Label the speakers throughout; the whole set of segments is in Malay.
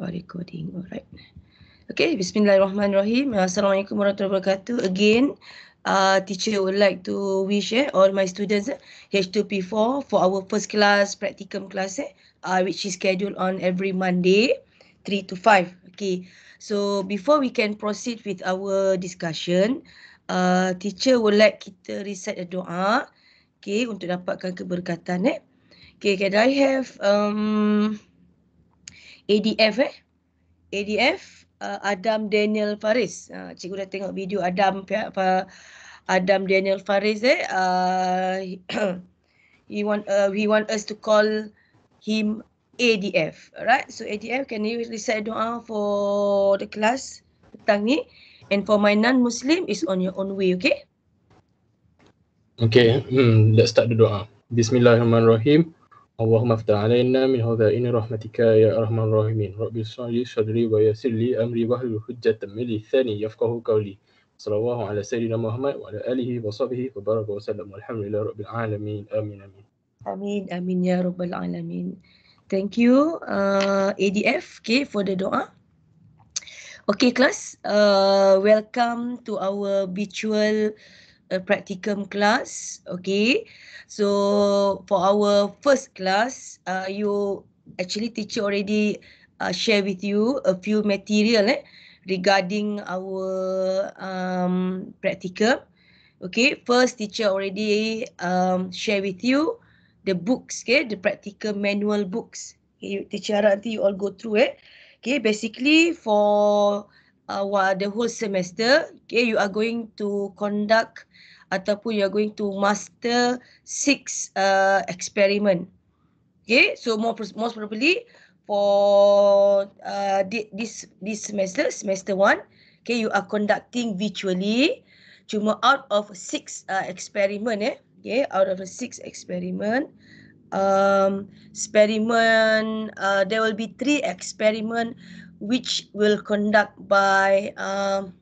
Speaker 1: or recording. Alright. Okay, bismillahirrahmanirrahim. Assalamualaikum warahmatullahi wabarakatuh. Again, uh, teacher would like to wish eh, all my students eh, H2P4 for our first class, practicum class, eh, uh, which is scheduled on every Monday, 3 to 5. Okay, so before we can proceed with our discussion, uh, teacher would like kita recite a doa okay, untuk dapatkan keberkatan. Eh. Okay, can I have... Um, ADF eh. ADF uh, Adam Daniel Faris. Uh, cikgu dah tengok video Adam apa Adam Daniel Faris eh. Uh, he want uh, we want us to call him ADF. Alright? So ADF can you recite doa for the class petang ni and for my non muslim is on your own way, okay?
Speaker 2: Okay, hmm, let's start the doa. Bismillahirrahmanirrahim. اللهم افتح علينا من هذا إن رحمتك يا ارحم الراحمين رب اشرح لي صدري ويسر لي امري واحلل الحجة من لساني يفقه قولي صلى الله على سيدنا محمد وعلى اله وصحبه وبارك وسلم والحمد لله رب العالمين امين
Speaker 1: امين امين امين يا رب العالمين Thank you uh, ADF okay, for the doa. Okay class, uh, welcome to our virtual a practicum class. Okay, so for our first class, uh, you actually teacher already uh, share with you a few material eh, regarding our um, practicum. Okay, first teacher already um, share with you the books, okay, the practicum manual books. Okay, teacher, nanti you all go through it. Eh. Okay, basically for uh, the whole semester, okay, you are going to conduct ataupun you are going to master six uh, experiment. Okay, so more most probably for uh, this this semester, semester one, okay, you are conducting virtually. Cuma out of six uh, experiment, eh, okay, out of the six experiment, um, experiment, uh, there will be three experiment which will conduct by um,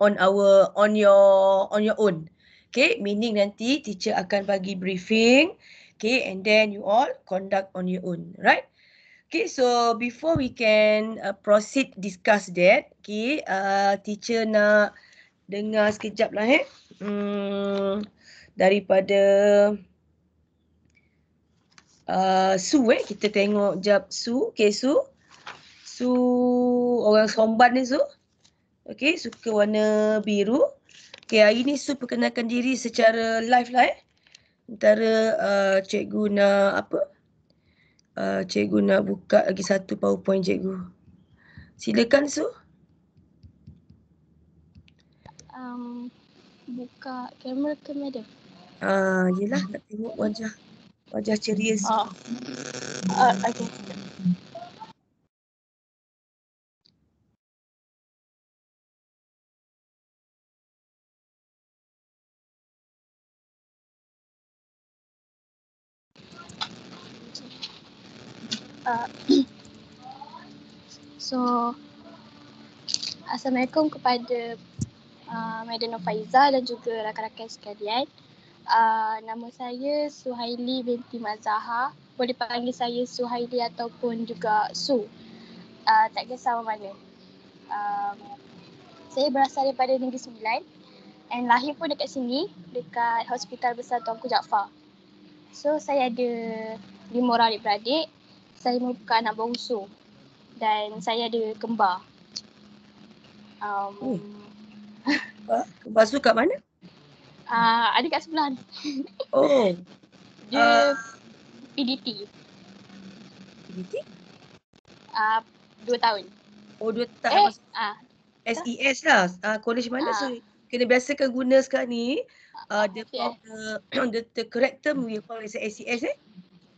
Speaker 1: on our on your on your own. Okay, meaning nanti teacher akan bagi briefing. Okay, and then you all conduct on your own, right? Okay, so before we can uh, proceed discuss that, okay, uh, teacher nak dengar sekejap lah, eh. Hmm, daripada uh, Sue, eh. kita tengok jap su, Okay, Sue. Su orang somban ni Su. Okey, suka warna biru. Okey, hari ni Su perkenalkan diri secara live lah eh. Antara uh, cikgu nak apa? Uh, cikgu nak buka lagi satu powerpoint cikgu. Silakan Su.
Speaker 3: Um, buka kamera ke madam?
Speaker 1: Ah, uh, yelah nak tengok wajah. Wajah ceria Su. Uh,
Speaker 3: uh, okay. Uh, so Assalamualaikum kepada uh, Madam Nofaiza dan juga rakan-rakan sekalian. Uh, nama saya Suhaili binti Mazaha. Boleh panggil saya Suhaili ataupun juga Su. Uh, tak kisah apa mana. Um, saya berasal daripada Negeri Sembilan and lahir pun dekat sini dekat Hospital Besar Tuanku Jaafar. So saya ada lima orang adik-beradik saya merupakan anak bongsu dan saya ada kembar. Um,
Speaker 1: eh. kembar tu kat mana?
Speaker 3: Uh, ada kat sebelah. Oh. Dia uh. Ah. PDT. PDT? Uh, dua tahun.
Speaker 1: Oh dua tahun. Eh. Uh. SES lah. Uh, college mana? Uh. So, kena biasakan guna sekarang ni. Uh, the, okay. the, the, the, the, the, the, the, the, the,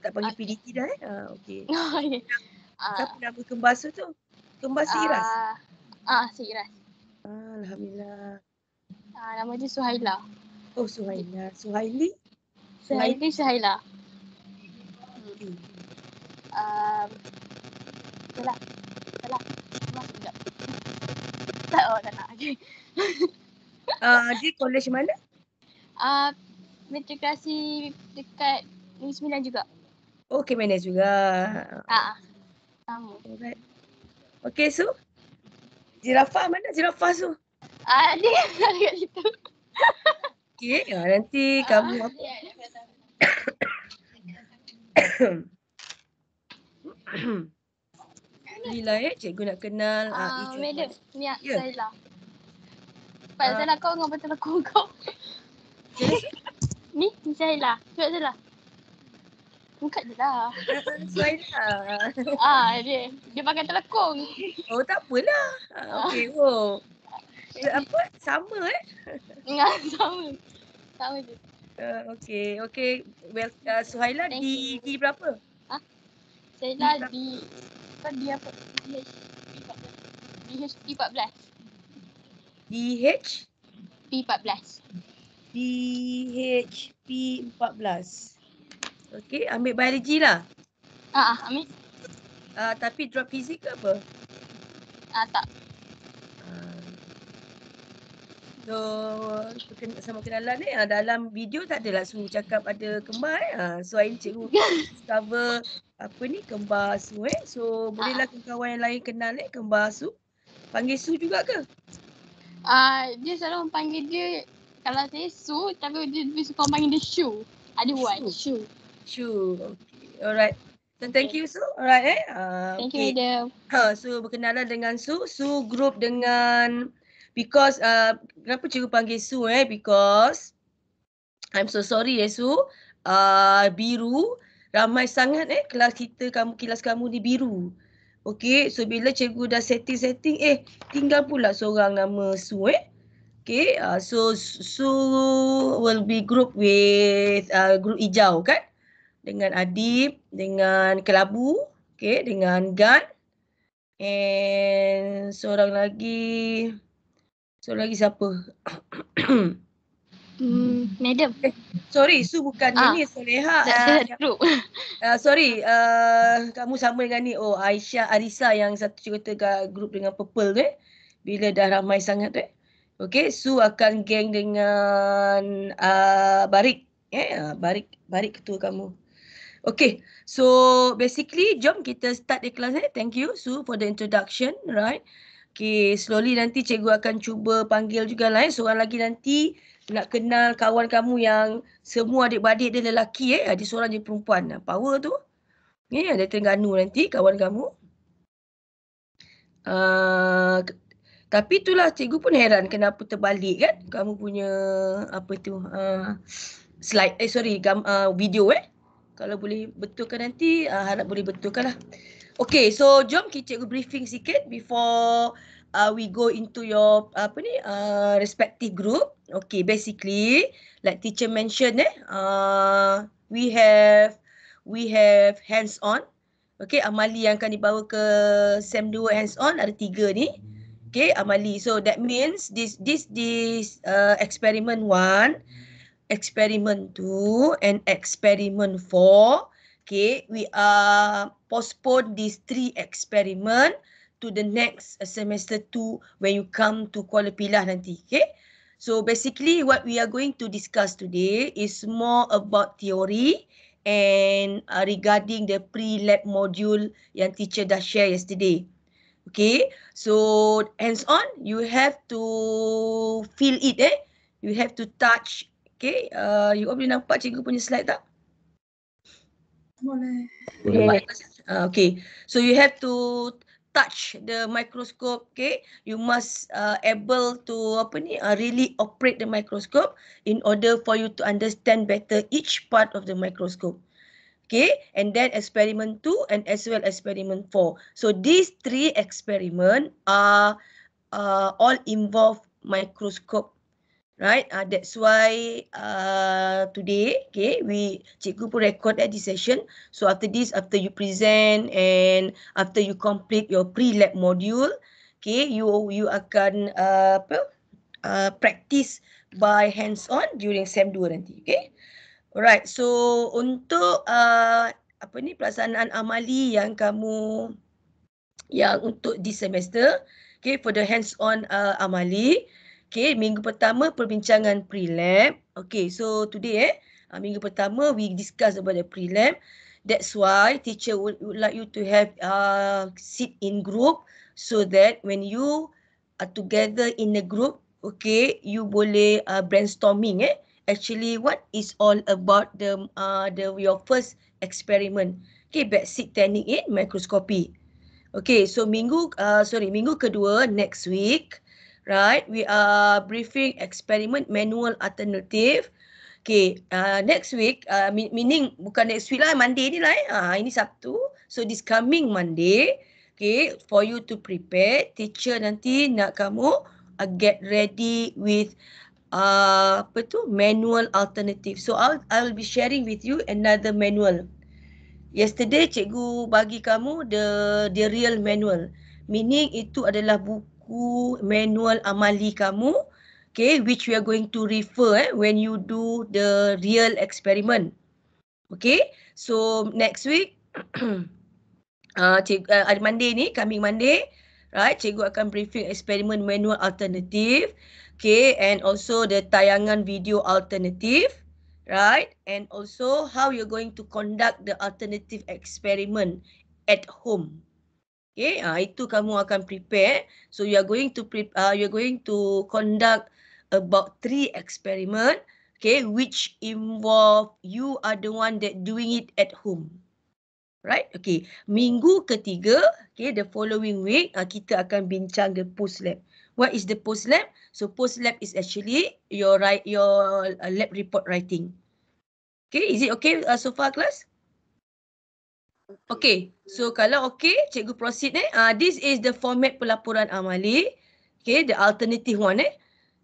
Speaker 1: tak panggil ah. PDT dah eh. Uh, ah, okay. Oh, yeah. Ya. Siapa uh, nama kembas tu? Kembas uh, Iras? Ah, uh, si Alhamdulillah. uh, nama dia Suhaila. Oh, Suhaila. Suhaili?
Speaker 3: Suhaili Suhaila. Ah, Salah. Salah. Salah sekejap. Tak, oh, tak nak. Okay.
Speaker 1: Ah, uh, dia college mana?
Speaker 3: Ah, uh, Metrikasi dekat Negeri juga.
Speaker 1: Oh, K-Manage juga. Ah kamu. Ah. Okay, so, Jirafah mana Jirafah so? Ah, uh, dia ada situ. Okay, ya, nanti uh, kamu apa? Ya, Lila ya, cikgu nak kenal. Ah, uh, uh, Madam, niat saya lah. Pasal uh, nak kau dengan pasal aku kau. ni, ni saya
Speaker 3: lah. Cepat saya lah tingkat je lah.
Speaker 4: Sesuai lah. Ah,
Speaker 1: dia, dia makan telekong. Oh, tak apalah. Ah, ah. Okey, ah. Okay, oh. Apa? Sama eh? Ya, sama. Sama je. Uh, okay, okay. Well, uh, Suhaila di, di berapa? Ha? Suhaila di,
Speaker 3: apa di apa? DH P14.
Speaker 1: DH? P14. DH P14. Okey, ambil biologi lah. Ah, uh, ambil. Ah, uh, tapi drop fizik ke apa?
Speaker 3: Ah, uh, tak. Ah.
Speaker 1: So, sama kenalan ni, eh? dalam video tak adalah suhu cakap ada kembar eh. So, Ain cikgu cover apa ni, kembar su eh. So, bolehlah uh. kawan yang lain kenal eh, kembar su. Panggil su juga ke?
Speaker 3: Ah, uh, dia selalu panggil dia, kalau saya su, tapi dia lebih suka panggil dia su.
Speaker 1: Ada one, su. Chu. Okay. Alright. So thank you Su. Alright eh. Uh, thank okay. you Ida. Ha, Su berkenalan dengan Su. Su group dengan because uh, kenapa cikgu panggil Su eh? Because I'm so sorry eh Su. Uh, biru. Ramai sangat eh kelas kita kamu kelas kamu ni biru. Okay so bila cikgu dah setting-setting eh tinggal pula seorang nama Su eh. Okay uh, so Su will be group with uh, group hijau kan dengan Adib, dengan Kelabu, okay, dengan Gan, and seorang lagi, seorang lagi siapa? Mm, madam. Eh, sorry, Su bukan ah. ni Soleha. Uh, sorry, uh, kamu sama dengan ni. Oh, Aisyah Arisa yang satu cerita kat grup dengan Purple eh. Bila dah ramai sangat eh. Okay, Su akan geng dengan uh, Barik. Eh, Barik, Barik ketua kamu. Okay, so basically jom kita start the class eh. Thank you Sue for the introduction, right? Okay, slowly nanti cikgu akan cuba panggil juga lain. Eh. Seorang lagi nanti nak kenal kawan kamu yang semua adik-adik dia lelaki eh. Ada seorang je perempuan. Power tu. Ni ya, eh, ada Terengganu nanti kawan kamu. Uh, tapi itulah cikgu pun heran kenapa terbalik kan. Kamu punya apa tu. Uh, slide, eh sorry, gam, uh, video eh kalau boleh betulkan nanti uh, harap boleh lah. Okay, so jom kita cikgu briefing sikit before uh, we go into your apa ni uh, respective group. Okay, basically like teacher mention eh uh, we have we have hands on. Okay, amali yang akan dibawa ke sem 2 hands on ada tiga ni. Okay, amali. So that means this this this uh, experiment one experiment two and experiment four, okay we are postpone these three experiment to the next semester two when you come to Kuala Pilah nanti okay so basically what we are going to discuss today is more about theory and uh, regarding the pre lab module yang teacher dah share yesterday okay so hands on you have to feel it eh you have to touch Okay, uh, you all boleh nampak cikgu punya slide tak? Boleh. Boleh. Uh, okay, so you have to touch the microscope, okay? You must uh, able to apa ni, uh, really operate the microscope in order for you to understand better each part of the microscope. Okay, and then experiment 2 and as well experiment 4. So these three experiments are uh, all involve microscope right uh, that's why uh, today okay we cikgu pun record at this session so after this after you present and after you complete your pre lab module okay you you akan ah, apa uh, practice by hands on during sem dua nanti okay alright so untuk uh, apa ni pelaksanaan amali yang kamu yang untuk this semester okay for the hands on uh, amali Okay, minggu pertama perbincangan prelim. Okay, so today eh, uh, minggu pertama we discuss about the prelim. That's why teacher would, would like you to have uh, sit in group so that when you are together in a group, okay, you boleh uh, brainstorming eh. Actually, what is all about the uh, the your first experiment? Okay, backseat technique in eh, microscopy. Okay, so minggu, uh, sorry, minggu kedua next week, uh, right? We are briefing experiment manual alternative. Okay, uh, next week, uh, meaning bukan next week lah, Monday ni lah. Eh? Uh, ini Sabtu. So, this coming Monday, okay, for you to prepare, teacher nanti nak kamu uh, get ready with uh, apa tu? manual alternative. So, I will be sharing with you another manual. Yesterday, cikgu bagi kamu the the real manual. Meaning itu adalah buku buku manual amali kamu okay which we are going to refer eh, when you do the real experiment okay so next week ah uh, uh Monday ni coming Monday right cikgu akan briefing eksperimen manual alternatif okay and also the tayangan video alternatif Right, and also how you're going to conduct the alternative experiment at home. Okay, uh, itu kamu akan prepare. So you are going to pre uh, you are going to conduct about three experiment. Okay, which involve you are the one that doing it at home. Right? Okay. Minggu ketiga, okay, the following week, uh, kita akan bincang the post lab. What is the post lab? So post lab is actually your write, your uh, lab report writing. Okay, is it okay uh, so far, class? Okay, so kalau okay, cikgu proceed eh. Uh, this is the format pelaporan amali. Okay, the alternative one eh.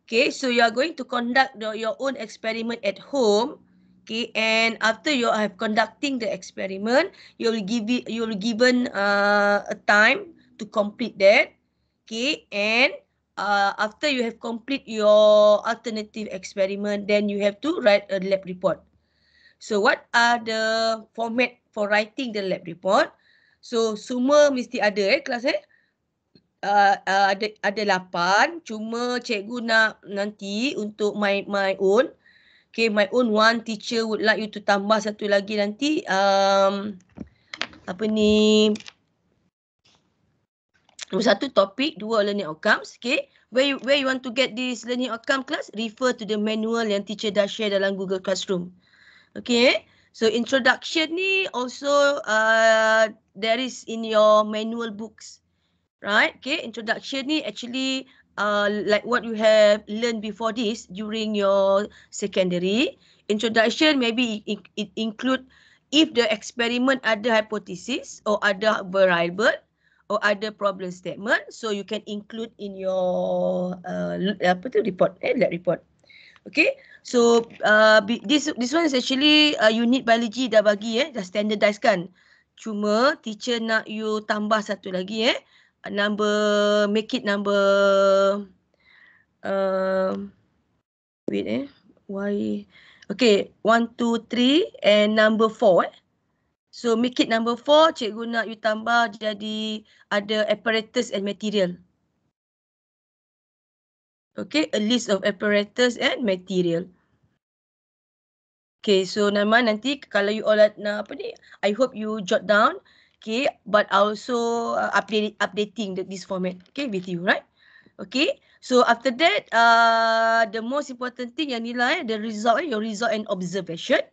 Speaker 1: Okay, so you are going to conduct the, your own experiment at home. Okay, and after you have conducting the experiment, you will give it, you will given uh, a time to complete that. Okay, and uh, after you have complete your alternative experiment, then you have to write a lab report. So what are the format for writing the lab report. So semua mesti ada eh kelas eh. Uh, ada ada lapan. Cuma cikgu nak nanti untuk my my own. Okay, my own one teacher would like you to tambah satu lagi nanti. Um, apa ni? Satu topik, dua learning outcomes. Okay. Where you, where you want to get this learning outcome class? Refer to the manual yang teacher dah share dalam Google Classroom. Okay. Eh? So introduction ni also uh, there is in your manual books, right? Okay, introduction ni actually uh, like what you have learned before this during your secondary introduction, maybe it include if the experiment ada hypothesis or ada variable or ada problem statement, so you can include in your uh, report, eh, lab report. Okay. So uh, this this one is actually uh, unit biology dah bagi eh dah standardized kan. Cuma teacher nak you tambah satu lagi eh number make it number uh, wait eh why okay one two three and number four eh. So make it number four cikgu nak you tambah jadi ada apparatus and material. Okay, a list of apparatus and material. Okay, so nama nanti kalau you all nak apa ni, I hope you jot down. Okay, but also uh, update, updating the, this format okay, with you, right? Okay, so after that, uh, the most important thing yang nilai, the result, your result and observation.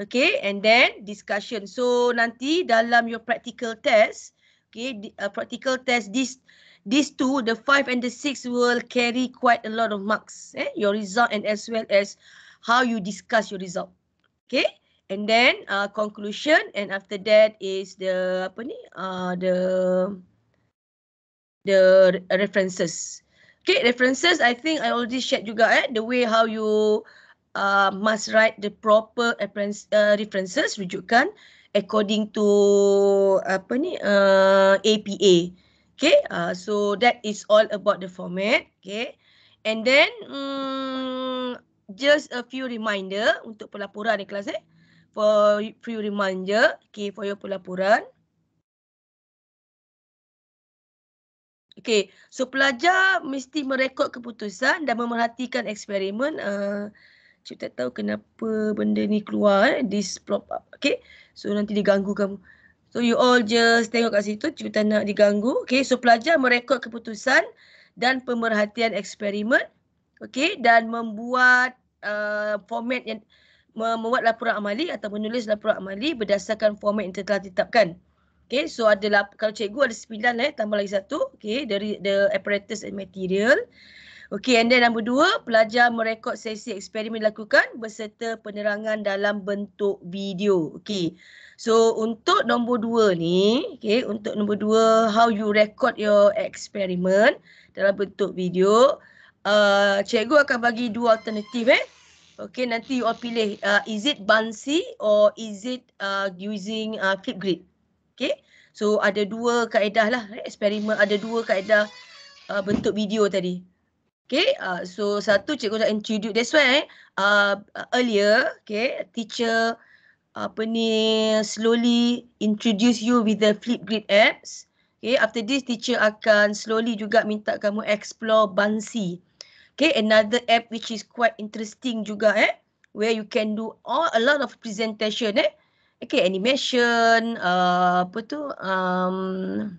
Speaker 1: Okay, and then discussion. So nanti dalam your practical test, okay, the, uh, practical test, this these two, the five and the six, will carry quite a lot of marks. Eh? Your result and as well as how you discuss your result. Okay, and then uh, conclusion, and after that is the apa ni? Uh, the the references. Okay, references. I think I already shared juga eh? the way how you uh, must write the proper reference, uh, references, rujukan according to apa ni? Uh, APA. Okay, uh, so that is all about the format. Okay, and then um, just a few reminder untuk pelaporan ni kelas eh. For few reminder, okay, for your pelaporan. Okay, so pelajar mesti merekod keputusan dan memerhatikan eksperimen. Uh, cik tak tahu kenapa benda ni keluar eh, this plop up. Okay, so nanti diganggu kamu. So you all just tengok kat situ, cikgu tak nak diganggu. Okay, so pelajar merekod keputusan dan pemerhatian eksperimen. Okay, dan membuat uh, format yang membuat laporan amali atau menulis laporan amali berdasarkan format yang telah ditetapkan. Okay, so ada kalau cikgu ada sembilan eh, tambah lagi satu. Okay, dari the apparatus and material. Okey, and then nombor dua, pelajar merekod sesi eksperimen dilakukan berserta penerangan dalam bentuk video. Okey, so untuk nombor dua ni, okey, untuk nombor dua, how you record your experiment dalam bentuk video, uh, cikgu akan bagi dua alternatif eh. Okey, nanti you all pilih, uh, is it bansi or is it uh, using uh, Flipgrid? Okey, so ada dua kaedah lah, eh, eksperimen ada dua kaedah uh, bentuk video tadi. Okay, uh, so satu cikgu nak introduce. That's why eh, uh, earlier, okay, teacher apa ni slowly introduce you with the Flipgrid apps. Okay, after this teacher akan slowly juga minta kamu explore Bansi. Okay, another app which is quite interesting juga eh. Where you can do all a lot of presentation eh. Okay, animation, uh, apa tu, um,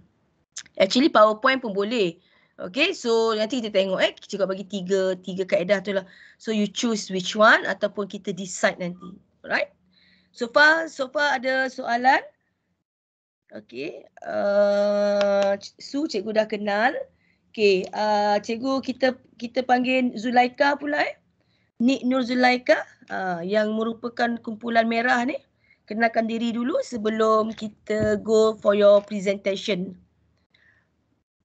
Speaker 1: actually PowerPoint pun boleh. Okay, so nanti kita tengok eh. Cikgu bagi tiga, tiga kaedah tu lah. So you choose which one ataupun kita decide nanti. Alright. So far, so far ada soalan. Okay. Uh, Su, cikgu dah kenal. Okay, uh, cikgu kita kita panggil Zulaika pula eh. Nik Nur Zulaika uh, yang merupakan kumpulan merah ni. Kenalkan diri dulu sebelum kita go for your presentation.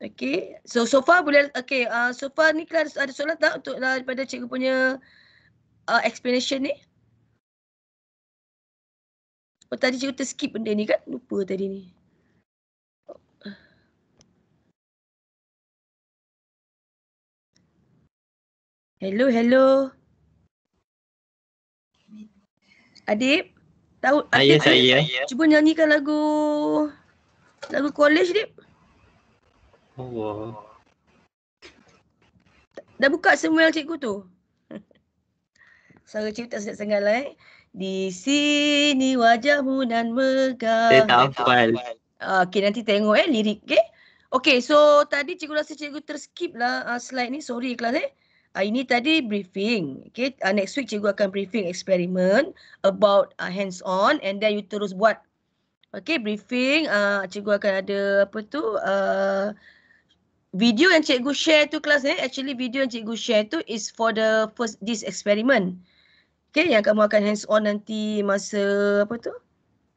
Speaker 1: Okay. So, so far boleh. Okay. Uh, so far ni kan ada soalan tak untuk daripada cikgu punya uh, explanation ni?
Speaker 4: Oh, tadi cikgu terskip benda ni kan? Lupa tadi ni.
Speaker 1: Hello, hello. Adib, tahu? Ah, ya, Adib, saya, ya. Cuba nyanyikan lagu lagu college, Adib.
Speaker 5: Allah.
Speaker 1: Dah buka semua cikgu tu. Sangat cerita tak sedap sangat lah eh. Di sini wajahmu nan megah. Saya tak hafal. Ah, okay, nanti tengok eh lirik. Okay, okay so tadi cikgu rasa cikgu terskip lah uh, slide ni. Sorry kelas eh. Uh, ini tadi briefing. Okay, uh, next week cikgu akan briefing eksperimen about uh, hands-on and then you terus buat. Okay, briefing. Uh, cikgu akan ada apa tu. Uh, video yang cikgu share tu kelas ni, actually video yang cikgu share tu is for the first this experiment. Okay, yang kamu akan hands on nanti masa apa tu?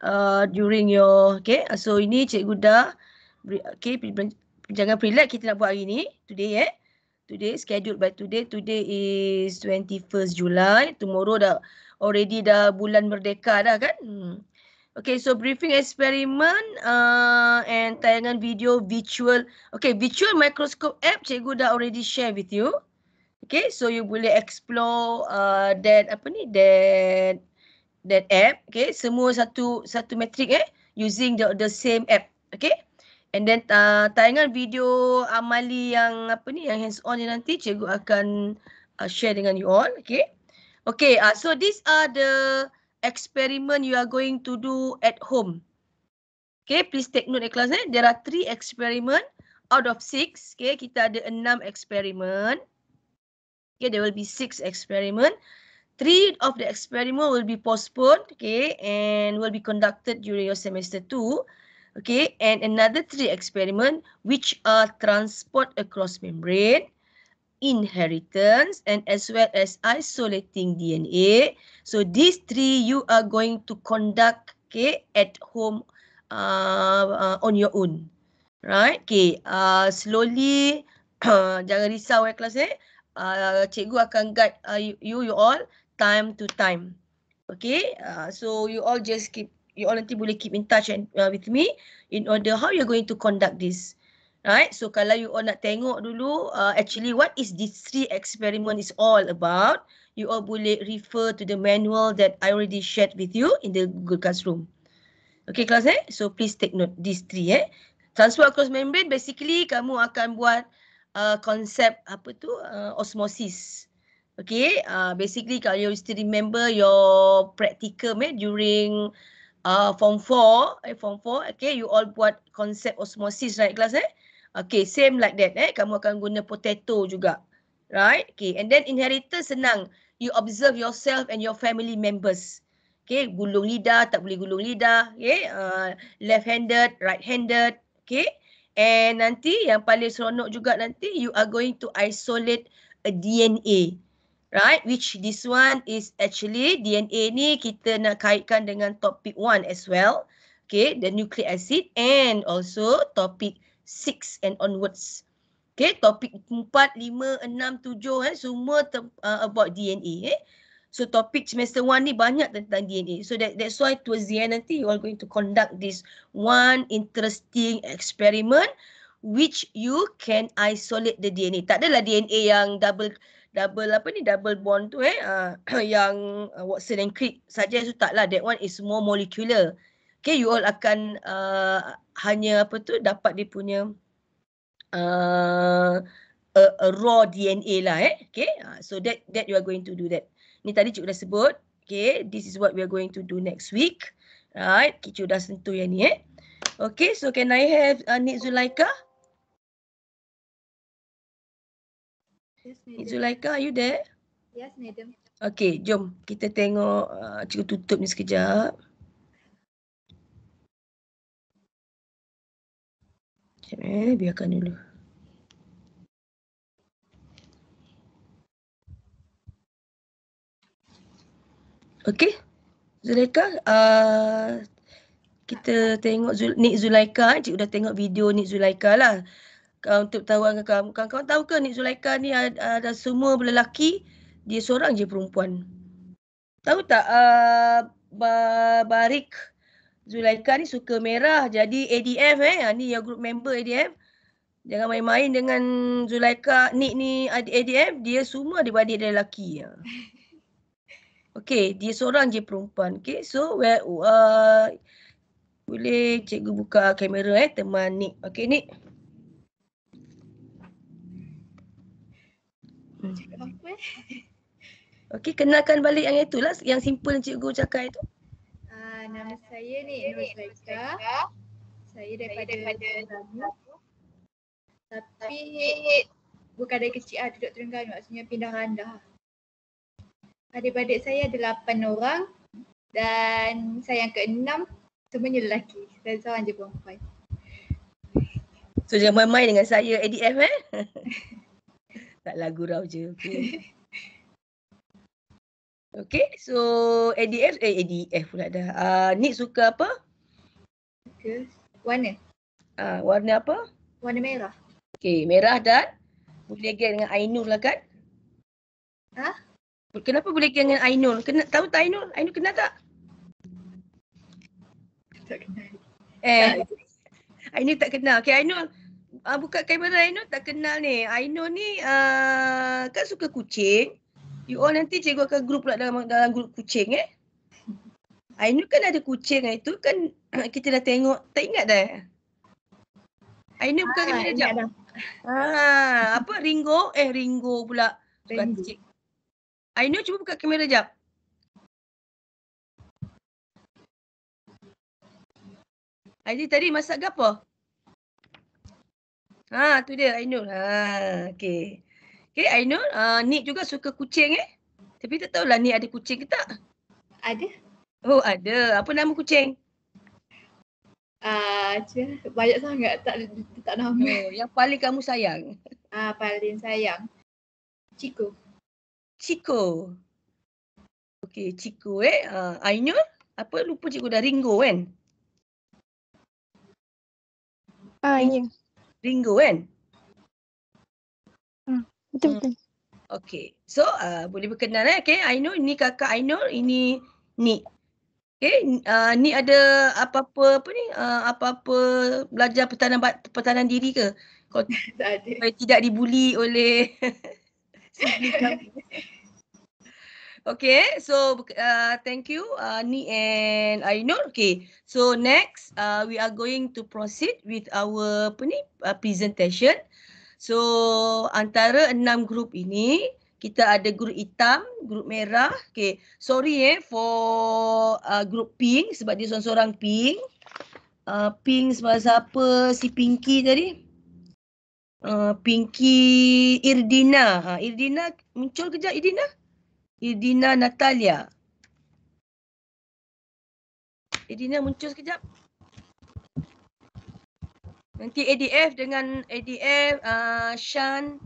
Speaker 1: Uh, during your, okay. Uh, so ini cikgu dah, okay, jangan prelate kita nak buat hari ni, today eh. Today, scheduled by today. Today is 21st July Tomorrow dah, already dah bulan merdeka dah kan. Hmm. Okay, so briefing experiment uh, and tayangan video virtual. Okay, virtual microscope app cikgu dah already share with you. Okay, so you boleh explore uh, that apa ni that that app. Okay, semua satu satu metric eh using the the same app. Okay, and then uh, tayangan video amali yang apa ni yang hands on ni nanti cikgu akan uh, share dengan you all. Okay, okay. Uh, so these are the experiment you are going to do at home. Okay, please take note, class. Eh? There are three experiment out of six. Okay, kita ada enam experiment. Okay, there will be six experiment. Three of the experiment will be postponed. Okay, and will be conducted during your semester two. Okay, and another three experiment, which are transport across membrane inheritance and as well as isolating DNA. So these three you are going to conduct okay, at home uh, uh, on your own. Right? Okay, uh, slowly, jangan risau eh kelas eh. Uh, cikgu akan guide uh, you, you all time to time. Okay, uh, so you all just keep, you all nanti boleh keep in touch and, uh, with me in order how you're going to conduct this. Alright, So kalau you all nak tengok dulu uh, actually what is this three experiment is all about, you all boleh refer to the manual that I already shared with you in the Google Classroom. Okay class eh? So please take note these three eh. Transfer across membrane basically kamu akan buat konsep uh, apa tu uh, osmosis. Okay, uh, basically kalau you still remember your practicum eh, during uh, form 4, eh, form 4, okay, you all buat konsep osmosis right class eh. Okay, same like that. Eh? Kamu akan guna potato juga. Right? Okay, and then inheritor senang. You observe yourself and your family members. Okay, gulung lidah, tak boleh gulung lidah. Okay, uh, left-handed, right-handed. Okay, and nanti yang paling seronok juga nanti, you are going to isolate a DNA. Right, which this one is actually DNA ni kita nak kaitkan dengan topic one as well. Okay, the nucleic acid and also topic Six and onwards. Okay, topik 4, 5, 6, 7, eh, semua ter, uh, about DNA. Eh. So topik semester 1 ni banyak tentang DNA. So that, that's why towards the end nanti you are going to conduct this one interesting experiment which you can isolate the DNA. Tak adalah DNA yang double double apa ni double bond tu eh uh, yang uh, Watson and Crick suggest tu taklah that one is more molecular. Okay, you all akan uh, hanya apa tu dapat dia punya uh, a, a raw DNA lah eh. Okay, uh, so that that you are going to do that. Ni tadi cikgu dah sebut. Okay, this is what we are going to do next week. Right, cikgu dah sentuh yang ni eh. Okay, so can I have uh, Nik Zulaika? Yes, Zulaika, are you there?
Speaker 3: Yes, madam.
Speaker 1: Okay, jom kita tengok uh, cikgu tutup ni sekejap.
Speaker 4: Eh, biarkan dulu.
Speaker 1: Okey. Zulaika, uh, kita tengok Zul Nik Zulaika. Eh. Cik dah tengok video Nik Zulaika lah. Kau untuk tahu kan kamu kan kau tahu ke Nik Zulaika ni ada, ada semua lelaki, dia seorang je perempuan. Tahu tak uh, Barik -ba Zulaika ni suka merah jadi ADF eh. Ha, ni yang group member ADF. Jangan main-main dengan Zulaika Nik ni ADF. Dia semua daripada dia lelaki. Ya. Okay, dia seorang je perempuan. Okay, so where uh, boleh cikgu buka kamera eh teman Nik. Okay, Nik. Cakap eh? Okay, kenalkan balik yang itulah, yang simple cikgu cakap itu
Speaker 3: nama saya ni Nur Zaika. Saya daripada Terengganu. Tapi bukan dari kecil ah duduk Terengganu maksudnya pindah randah. Adik-adik saya ada lapan orang dan saya yang keenam semuanya lelaki Saya seorang je perempuan.
Speaker 1: So jangan main-main dengan saya ADF eh. tak lagu raw je. Okay. Okay, so ADF, eh ADF pula dah. Uh, Nick suka apa? Suka warna. Ah, uh, warna apa? Warna merah. Okay, merah dan boleh gang dengan Ainul lah kan? Hah? Kenapa boleh gang dengan Ainul? Kena, tahu tak Ainul? Ainul kenal tak? Tak kenal. Eh, tak. Ainul tak kenal. Okay, Ainul. Uh, buka kamera Ainul tak kenal ni. Ainul ni uh, kan suka kucing. You all nanti cikgu akan group pula dalam dalam group kucing eh. Ainu kan ada kucing itu kan kita dah tengok. Tak ingat dah. Ainu bukan ah, kena dia jap. Ah, apa Ringo? Eh Ringo pula. Ainu cuba buka kamera jap. Aidi tadi masak ke apa? Ha tu dia Ainul. Ha okey. Okay, Ainul. Uh, Nik juga suka kucing eh. Tapi tak tahulah Nik ada kucing ke tak? Ada. Oh, ada. Apa nama kucing? Ah, uh, banyak sangat tak tak nama. Oh, yang paling kamu sayang? Ah, uh, paling sayang. Chico. Chico. Okey, Chico eh. Ah, uh, Ainul, apa
Speaker 4: lupa cikgu dah Ringo kan? Ah, uh, ya.
Speaker 1: Ringo kan? Betul betul. Hmm. Okay. So uh, boleh berkenalan eh. Okay. know ini kakak I know ini ni. Okay. Uh, ni ada apa-apa apa ni? Uh, apa-apa belajar pertahanan, pertahanan diri ke? Kau tak ada. tidak dibuli oleh Okay, so uh, thank you uh, Ni and I know. Okay, so next uh, we are going to proceed with our apa ni, uh, presentation. So antara enam grup ini kita ada grup hitam, grup merah. Okay, sorry eh for uh, grup pink sebab dia seorang-seorang pink. Uh, pink sebab siapa si Pinky tadi? Uh, Pinky Irdina. Ha, Irdina muncul kejap Irdina. Irdina Natalia. Irdina muncul sekejap. Nanti ADF dengan ADF uh, Shan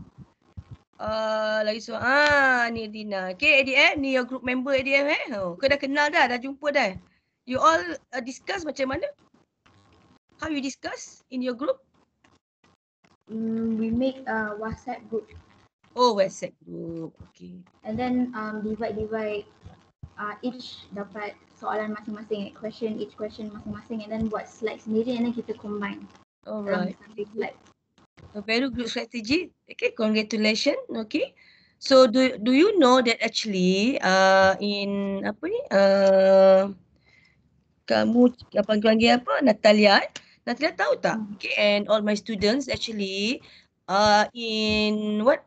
Speaker 1: uh, lagi so ah ni Dina. Okay ADF ni your group member ADF eh. Oh, kau dah kenal dah, dah jumpa dah. You all uh, discuss macam mana? How you discuss in your group? Mm, we make a WhatsApp group. Oh WhatsApp group.
Speaker 5: Okay.
Speaker 3: And then um, divide divide uh, each dapat soalan masing-masing, question each question masing-masing and then buat slide sendiri and then kita combine. Alright.
Speaker 1: A very good strategy. Okay, congratulations. Okay. So do do you know that actually uh, in apa ni? Uh, kamu apa panggil apa? Natalia. Eh? Natalia tahu tak? Hmm. Okay, and all my students actually uh, in what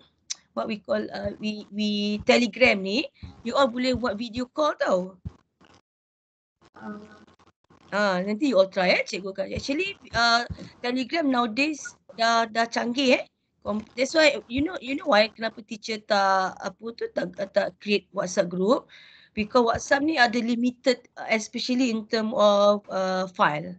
Speaker 1: what we call uh, we we telegram ni, you all boleh buat video call tau. Uh, Ha, nanti you all try eh cikgu kan. Actually uh, Telegram nowadays dah dah canggih eh. That's why you know you know why kenapa teacher tak apa tu tak tak create WhatsApp group because WhatsApp ni ada limited uh, especially in term of uh, file.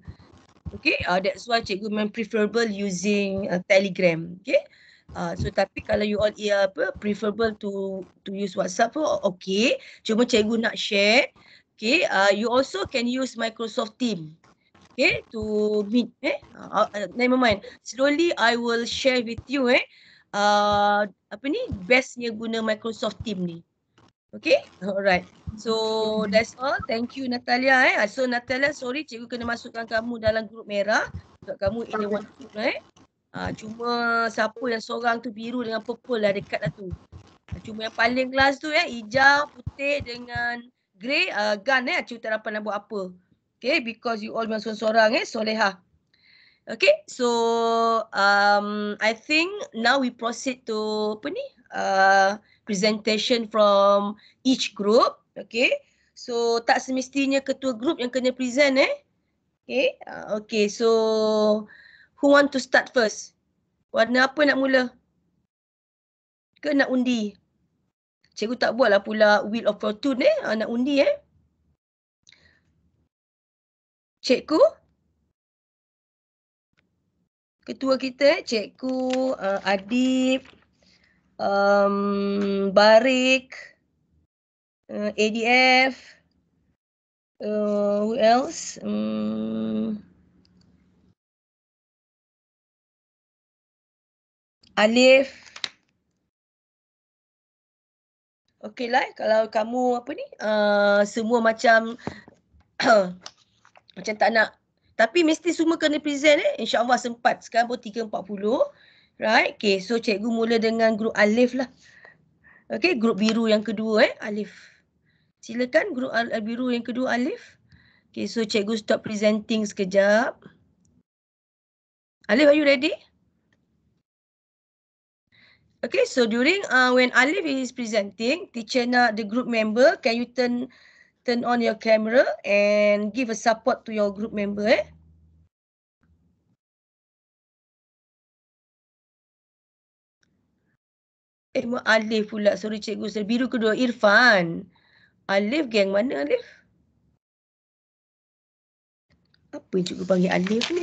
Speaker 1: Okay, uh, that's why cikgu memang preferable using uh, Telegram. Okay, uh, so tapi kalau you all ia ya, apa preferable to to use WhatsApp pun okay. Cuma cikgu nak share okay uh, you also can use microsoft team okay to meet eh uh, uh never mind slowly i will share with you eh uh, apa ni bestnya guna microsoft team ni okay alright so that's all thank you natalia eh ah, so natalia sorry cikgu kena masukkan kamu dalam grup merah sebab kamu in the one group eh uh, cuma siapa yang seorang tu biru dengan purple lah dekat lah tu ah, cuma yang paling kelas tu eh hijau putih dengan grey uh, gun eh cerita apa nak buat apa. Okay, because you all memang seorang-seorang eh solehah. Okay, so um, I think now we proceed to apa ni? Uh, presentation from each group. Okay, so tak semestinya ketua group yang kena present eh. Okay, uh, okay, so who want to start first? Warna apa nak mula? Ke nak undi? Cikgu tak buat lah pula Wheel of Fortune eh, anak undi eh.
Speaker 4: Cikgu? Ketua kita
Speaker 1: eh, cikgu uh, Adib, um, Barik, uh, ADF, uh, who
Speaker 4: else? Um, Alif,
Speaker 1: Okey lah eh. kalau kamu apa ni uh, semua macam macam tak nak tapi mesti semua kena present eh insyaallah sempat sekarang pun 3.40 right okey so cikgu mula dengan grup alif lah okey grup biru yang kedua eh alif silakan grup al- al- eh, biru yang kedua alif okey so cikgu stop presenting sekejap alif are you ready Okay, so during uh, when Alif is presenting, teacher nak the group member, can you turn turn on your camera and give a support to your group member? Eh?
Speaker 4: Eh, Alif pula. Sorry, cikgu. Sorry.
Speaker 1: Biru kedua, Irfan. Alif, geng mana Alif? Apa yang cikgu panggil Alif ni?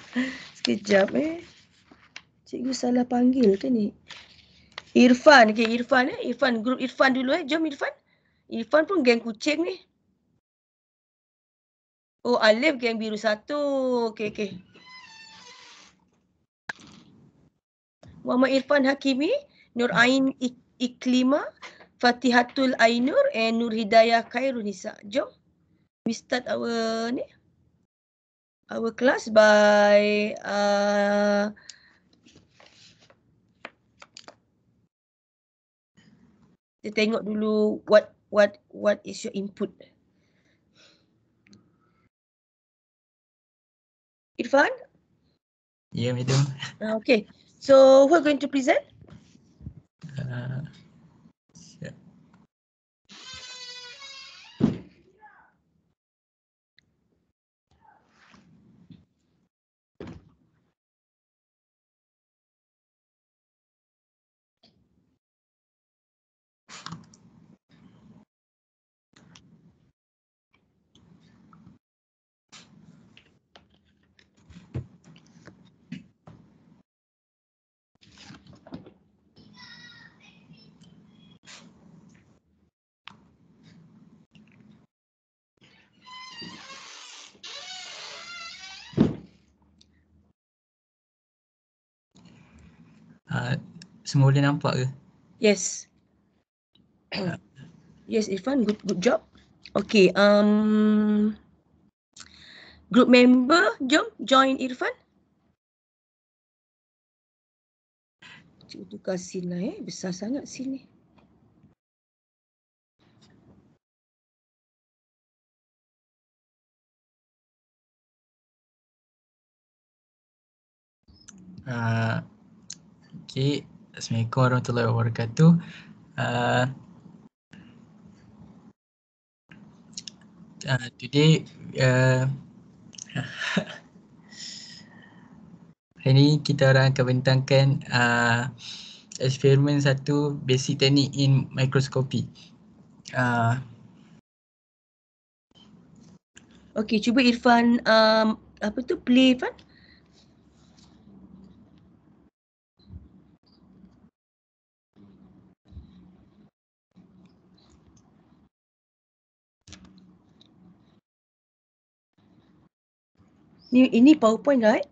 Speaker 1: Sekejap eh. Cikgu salah panggil ke ni? Irfan, okay, Irfan, eh? Irfan, group Irfan dulu, eh? jom Irfan. Irfan pun geng kucing ni. Oh, Alif geng biru satu, okay, okay. Muhammad Irfan Hakimi, Nur Ain Iklima, Fatihatul Ainur and Nur Hidayah Khairul Nisa. Jom, we start our ni. Our class by uh, kita tengok dulu what what what is your input
Speaker 4: Irfan yeah ya, me
Speaker 1: okay so who are going to present
Speaker 5: uh...
Speaker 6: Semua boleh nampak ke?
Speaker 1: Yes. yes, Irfan, good good job. Okay, um group member, jom join Irfan.
Speaker 4: Cik tukar scene lah eh. Besar sangat sini. ni.
Speaker 7: Uh, okay. Assalamualaikum warahmatullahi wabarakatuh. Uh, uh, today, uh, hari ini kita orang akan bentangkan uh, eksperimen satu basic teknik in microscopy. Uh,
Speaker 1: Okey, cuba Irfan, um, apa tu play Irfan? Ni ini PowerPoint right?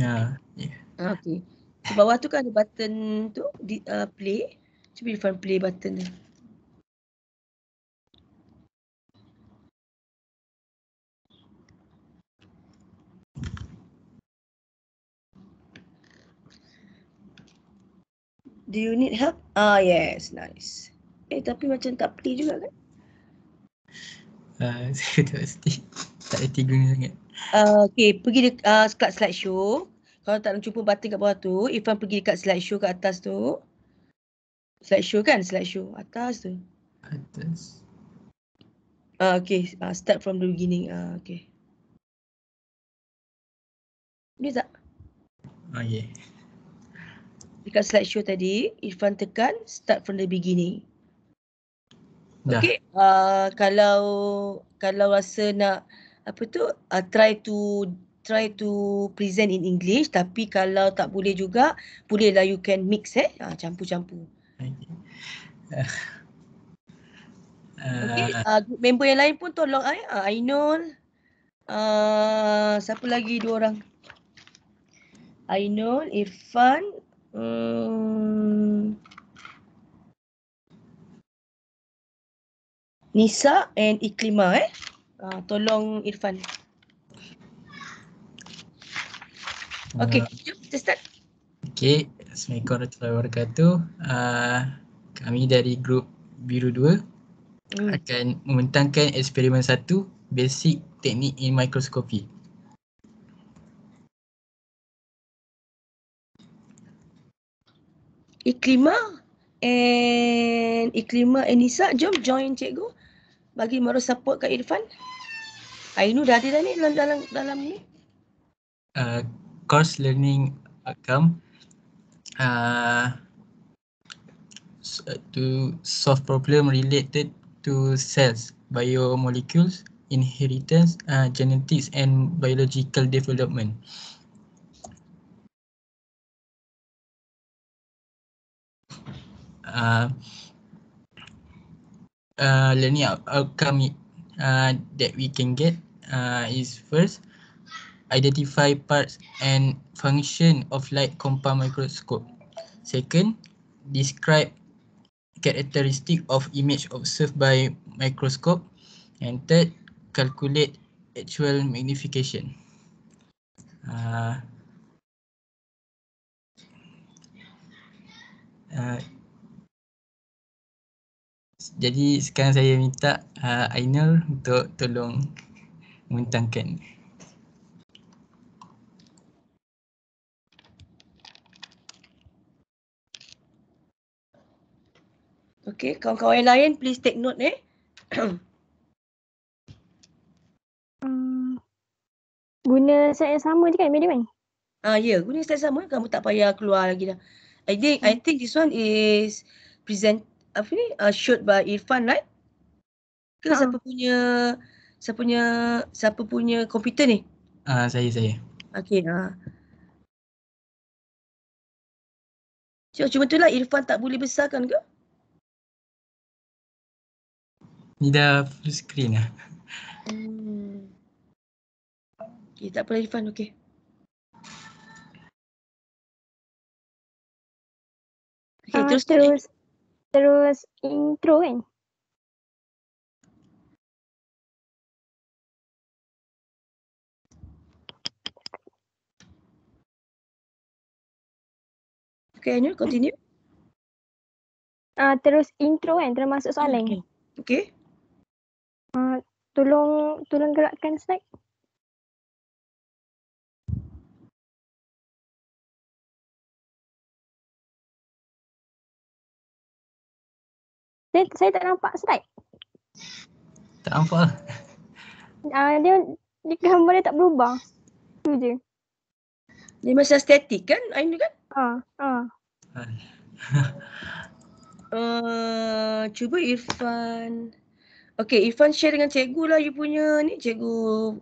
Speaker 5: Ya. Yeah.
Speaker 1: Yeah. Okey. Di bawah tu kan ada button tu di uh, play. Cuba refresh play button ni. Do you need help? Ah yes, nice. Eh tapi macam tak play juga kan?
Speaker 5: Ah saya tak pasti. Tak reti guna sangat.
Speaker 1: Uh, okay, pergi dekat uh, kat slide show. Kalau tak nak jumpa button kat bawah tu, Ifan pergi dekat slide show kat atas tu. Slide show kan? Slide show atas tu.
Speaker 4: Atas.
Speaker 1: Uh, okay, uh, start from the beginning. Uh, okay. Boleh tak? Uh, yeah. Dekat slide show tadi, Irfan tekan start from the beginning. Okay, uh, kalau kalau rasa nak apa tu uh, try to try to present in English tapi kalau tak boleh juga bolehlah you can mix eh ah, campur-campur. Uh, okay, uh, member yang lain pun tolong eh. Uh, Ainul. Uh, siapa lagi dua orang? Ainul, Irfan. Um, Nisa and Iklima eh uh, tolong Irfan. Okey, ah. jom kita start.
Speaker 7: Okay, Assalamualaikum warahmatullahi wabarakatuh. Uh, kami dari grup Biru 2 hmm. akan membentangkan eksperimen satu basic
Speaker 4: teknik in mikroskopi.
Speaker 1: Iklima and Iklima and Nisa, jom join cikgu bagi moral support kat Irfan. Ainu dah ada dah ni dalam dalam, dalam ni?
Speaker 7: Uh, course learning outcome. Uh, uh, to solve problem related to cells, biomolecules, inheritance, uh, genetics and biological development. Uh, uh, learning outcome uh, that we can get uh, is first, identify parts and function of light compound microscope. Second, describe characteristic of image observed by microscope. And third, calculate actual magnification. Uh, uh, Jadi sekarang saya minta uh, Ainul untuk tolong menentangkan.
Speaker 1: Okay, kawan-kawan yang lain please take note eh. Um, guna set yang sama je kan Medium kan? Ah ya, guna set sama kamu tak payah keluar lagi dah. I think I hmm. think this one is present apa ni uh, shoot by Irfan right? Ke ha. siapa punya siapa punya siapa punya komputer ni?
Speaker 4: Ah uh, saya saya. Okey ha. Uh. Cuma, cuma tu lah Irfan tak boleh besarkan ke? Ni dah full screen lah. Hmm. Okay, tak apa Irfan, okey. Okay, uh, ah, terus, terus terus intro kan? Okay, Anil, continue. Ah, uh, terus intro kan, termasuk soalan. Okay. Okay. Uh, tolong, tolong gerakkan slide. Saya, saya tak nampak slide. Tak nampak. Ah uh,
Speaker 3: dia,
Speaker 1: dia gambar dia tak berubah. Tu je. Dia masih statik kan? Ain kan Ah, uh, ah. Uh. uh, cuba Irfan. Okay, Irfan share dengan cikgu lah you punya ni cikgu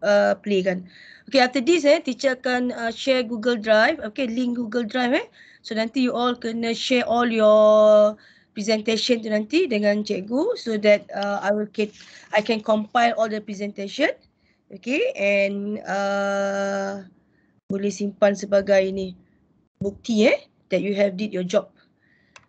Speaker 1: uh, play kan. Okay, after this eh, teacher akan uh, share Google Drive. Okay, link Google Drive eh. So nanti you all kena share all your presentation tu nanti dengan cikgu so that uh, I will get, I can compile all the presentation. Okay, and uh, boleh simpan sebagai ini bukti eh that you have did your job.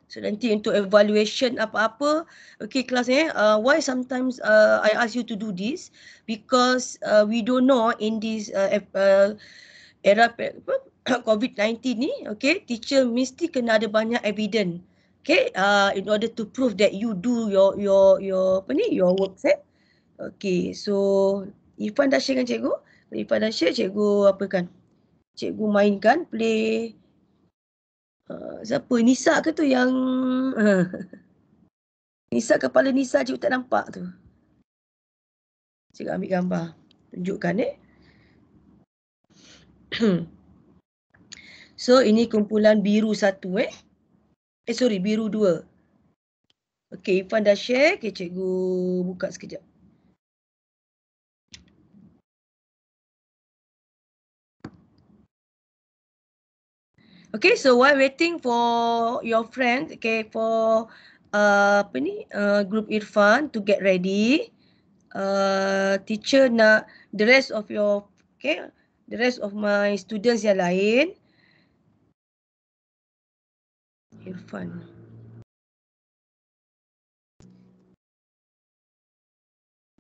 Speaker 1: So nanti untuk evaluation apa-apa, okay kelas eh, uh, why sometimes uh, I ask you to do this? Because uh, we don't know in this uh, uh era COVID-19 ni, okay, teacher mesti kena ada banyak evidence okay uh, in order to prove that you do your your your apa ni your work set okay so if anda share dengan cikgu if anda share cikgu apa kan? cikgu mainkan play uh, siapa Nisa ke tu yang Nisa kepala Nisa cikgu tak nampak tu cikgu ambil gambar tunjukkan eh so ini kumpulan biru satu eh Eh sorry, biru dua. Okey, Ifan dah share. Okey, cikgu buka sekejap. Okay, so while waiting for your friend, okay, for uh, apa ni, uh, group Irfan to get ready, uh, teacher nak the rest of your, okay, the rest of my students yang lain,
Speaker 4: Irfan.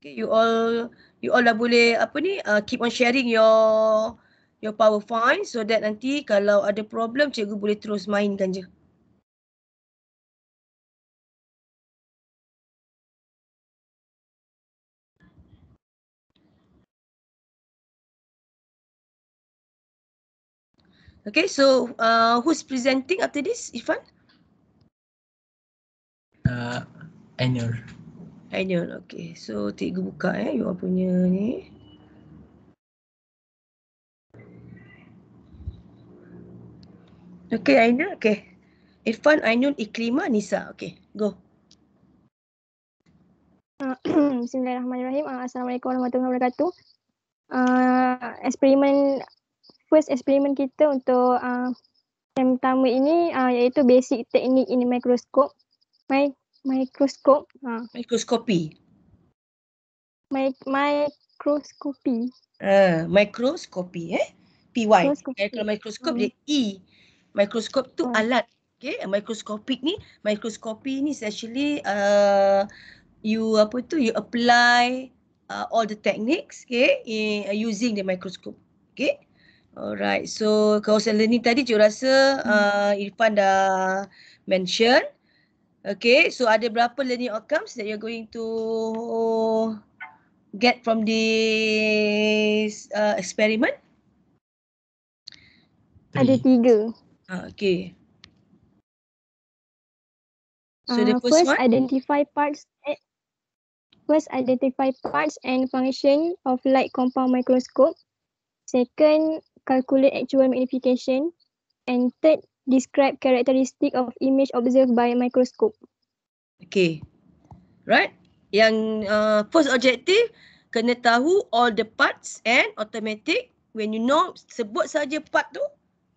Speaker 4: Okay, you
Speaker 1: all, you all dah boleh apa ni? Uh, keep on sharing your your PowerPoint so that nanti kalau ada problem cikgu boleh terus mainkan je.
Speaker 4: Okay, so uh,
Speaker 1: who's presenting after this, Ifan?
Speaker 7: Uh, Anyor.
Speaker 1: Anyor, okay. So, tiga buka eh, you punya ni. Okay, Anyor, okay. Irfan, Anyor, Iklima, Nisa, okay. Go.
Speaker 3: Uh, Bismillahirrahmanirrahim. Uh, Assalamualaikum warahmatullahi wabarakatuh. Uh, eksperimen first eksperimen kita untuk uh, yang pertama ini uh, iaitu basic teknik ini mikroskop, My, mikroskop,
Speaker 1: Uh. Ha. Mikroskopi. My, eh, mikroskopi, Uh, microskopi, eh? PY. Eh, kalau mikroskop dia hmm. E. Mikroskop tu uh. alat. Okay, mikroskopik ni. Mikroskopi ni actually uh, you apa tu, you apply uh, all the techniques okay, in, uh, using the microscope. Okay. Alright, so kawasan learning tadi cikgu rasa hmm. uh, Irfan dah mention. Okay, so ada berapa learning outcomes that you're going to get from this uh, experiment? Ada tiga.
Speaker 4: Ah, okay. So uh, the ah, first, first one? Identify
Speaker 3: parts first identify parts and function of light compound microscope. Second, calculate actual magnification. And third, describe characteristic of image observed by microscope.
Speaker 4: Okay,
Speaker 1: right? Yang uh, first objective, kena tahu all the parts and automatic. When you know, sebut saja part tu.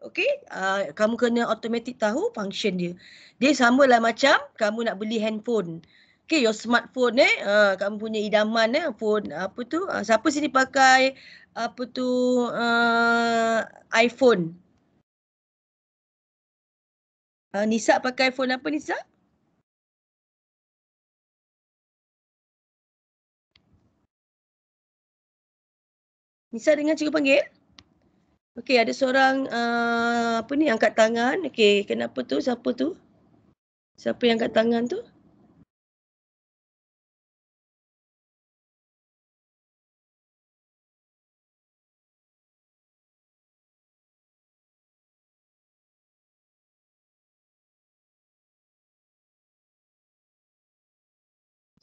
Speaker 1: Okay, uh, kamu kena automatic tahu function dia. Dia lah macam kamu nak beli handphone. Okay, your smartphone eh, uh, kamu punya idaman eh, phone apa tu. Uh, siapa sini pakai apa tu uh, iPhone.
Speaker 4: Uh, Nisa pakai iPhone apa Nisa?
Speaker 1: Nisa dengar cikgu panggil? Okey, ada seorang uh, apa ni angkat tangan. Okey, kenapa tu? Siapa tu? Siapa yang angkat tangan tu?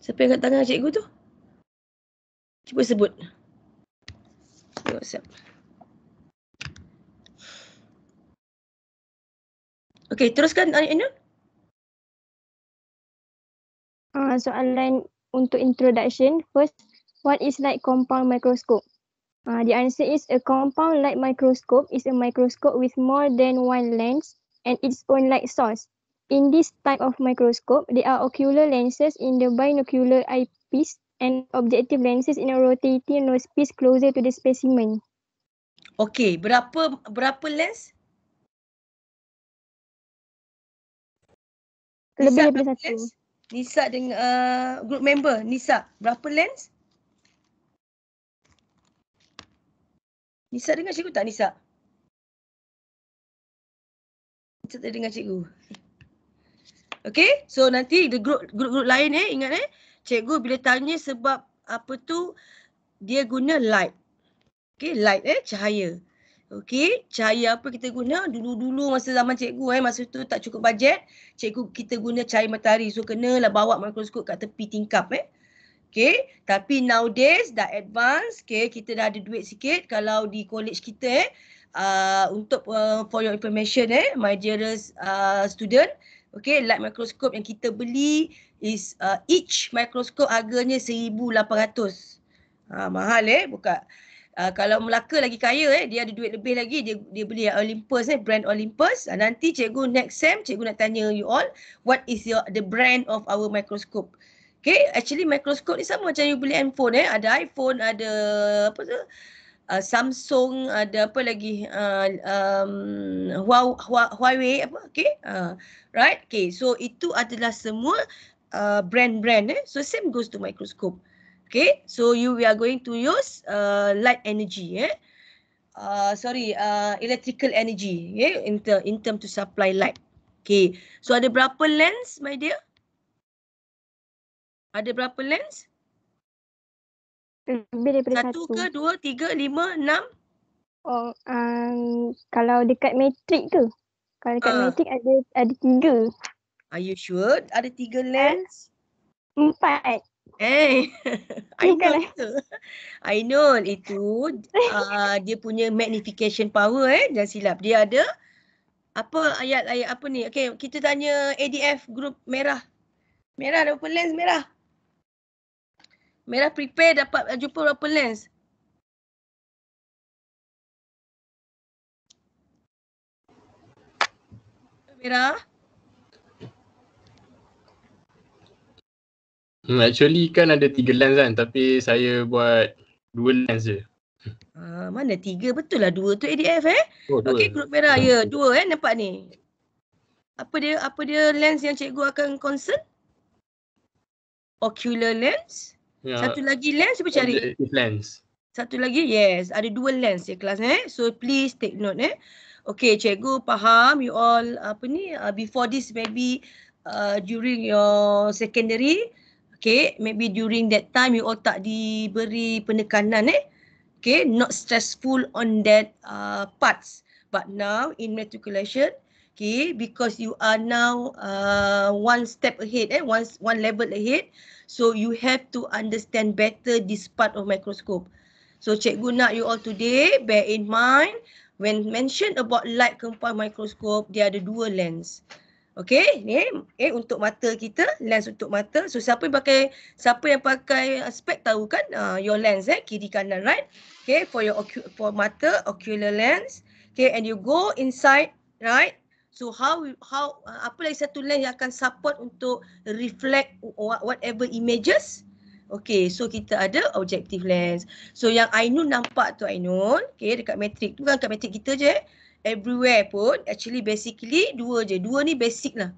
Speaker 4: Siapa yang kat tangan cikgu tu? Cuba sebut. Di WhatsApp. Okey, teruskan Aina.
Speaker 3: Uh, soalan untuk introduction. First, what is light compound microscope? Uh, the answer is a compound light microscope is a microscope with more than one lens and its own light source. In this type of microscope, there are ocular lenses in the binocular eyepiece and objective lenses in a rotating nose piece closer to
Speaker 4: the specimen.
Speaker 1: Okay, berapa berapa lens?
Speaker 4: Lebih daripada satu. Nisa dengan uh, group member, Nisa, berapa lens? Nisa dengan cikgu tak Nisa?
Speaker 1: Nisa dengan cikgu. Okay, so nanti the group, group group lain eh, ingat eh. Cikgu bila tanya sebab apa tu, dia guna light. Okay, light eh, cahaya. Okay, cahaya apa kita guna? Dulu-dulu masa zaman cikgu eh, masa tu tak cukup bajet. Cikgu kita guna cahaya matahari. So, kenalah bawa mikroskop kat tepi tingkap eh. Okay, tapi nowadays dah advance. Okay, kita dah ada duit sikit kalau di college kita eh. Uh, untuk uh, for your information eh, my dearest uh, student. Okay, light microscope yang kita beli is uh, each microscope harganya RM1,800. Ha, mahal eh, buka. Uh, kalau Melaka lagi kaya eh, dia ada duit lebih lagi, dia dia beli yang Olympus eh, brand Olympus. Uh, nanti cikgu next sem, cikgu nak tanya you all, what is your the brand of our microscope? Okay, actually microscope ni sama macam you beli handphone eh, ada iPhone, ada apa tu, uh, Samsung ada apa lagi uh, um, Huawei, Huawei apa okey uh, right okey so itu adalah semua uh, brand-brand eh so same goes to microscope okey so you we are going to use uh, light energy eh uh, sorry uh, electrical energy okay? Eh? in, ter- in term to supply light okay so ada berapa lens my dear ada berapa lens lebih daripada satu. Satu ke dua, tiga, lima, enam?
Speaker 3: Oh, um, kalau dekat matrik ke?
Speaker 1: Kalau dekat uh. Ah. matrik ada ada tiga. Are you sure? Ada tiga eh, lens? Empat. Eh, hey. I know. itu. I know itu uh, dia punya magnification power eh. Jangan silap. Dia ada apa ayat-ayat apa ni? Okay, kita tanya ADF group merah. Merah ada apa lens merah? Merah prepare dapat jumpa berapa lens? Merah?
Speaker 2: Hmm, actually kan ada tiga lens kan tapi saya buat dua lens je.
Speaker 1: Uh, mana tiga betul lah dua tu ADF eh.
Speaker 5: Oh,
Speaker 2: Okey
Speaker 1: grup merah ya yeah, dua eh nampak ni. Apa dia apa dia lens yang cikgu akan concern? Ocular lens. Ya.
Speaker 2: Ya. Satu lagi lens cuba cari? Lens.
Speaker 1: Satu lagi, yes. Ada dua lens ya kelas eh. So please take note eh. Okay, cikgu faham you all apa ni uh, before this maybe uh, during your secondary. Okay, maybe during that time you all tak diberi penekanan eh. Okay, not stressful on that uh, parts. But now in matriculation, okay, because you are now uh, one step ahead eh, one, one level ahead. So you have to understand better this part of microscope. So cikgu nak you all today bear in mind when mention about light compound microscope, dia ada dua lens. Okay, ni eh, untuk mata kita, lens untuk mata. So siapa yang pakai, siapa yang pakai spek tahu kan uh, your lens eh, kiri kanan right. Okay, for your for mata, ocular lens. Okay, and you go inside right So how how uh, apa lagi satu lens yang akan support untuk reflect whatever images? Okay, so kita ada objective lens. So yang Ainun nampak tu Ainun, okay, dekat metrik. Bukan dekat metrik kita je. Everywhere pun, actually basically dua je. Dua ni basic lah.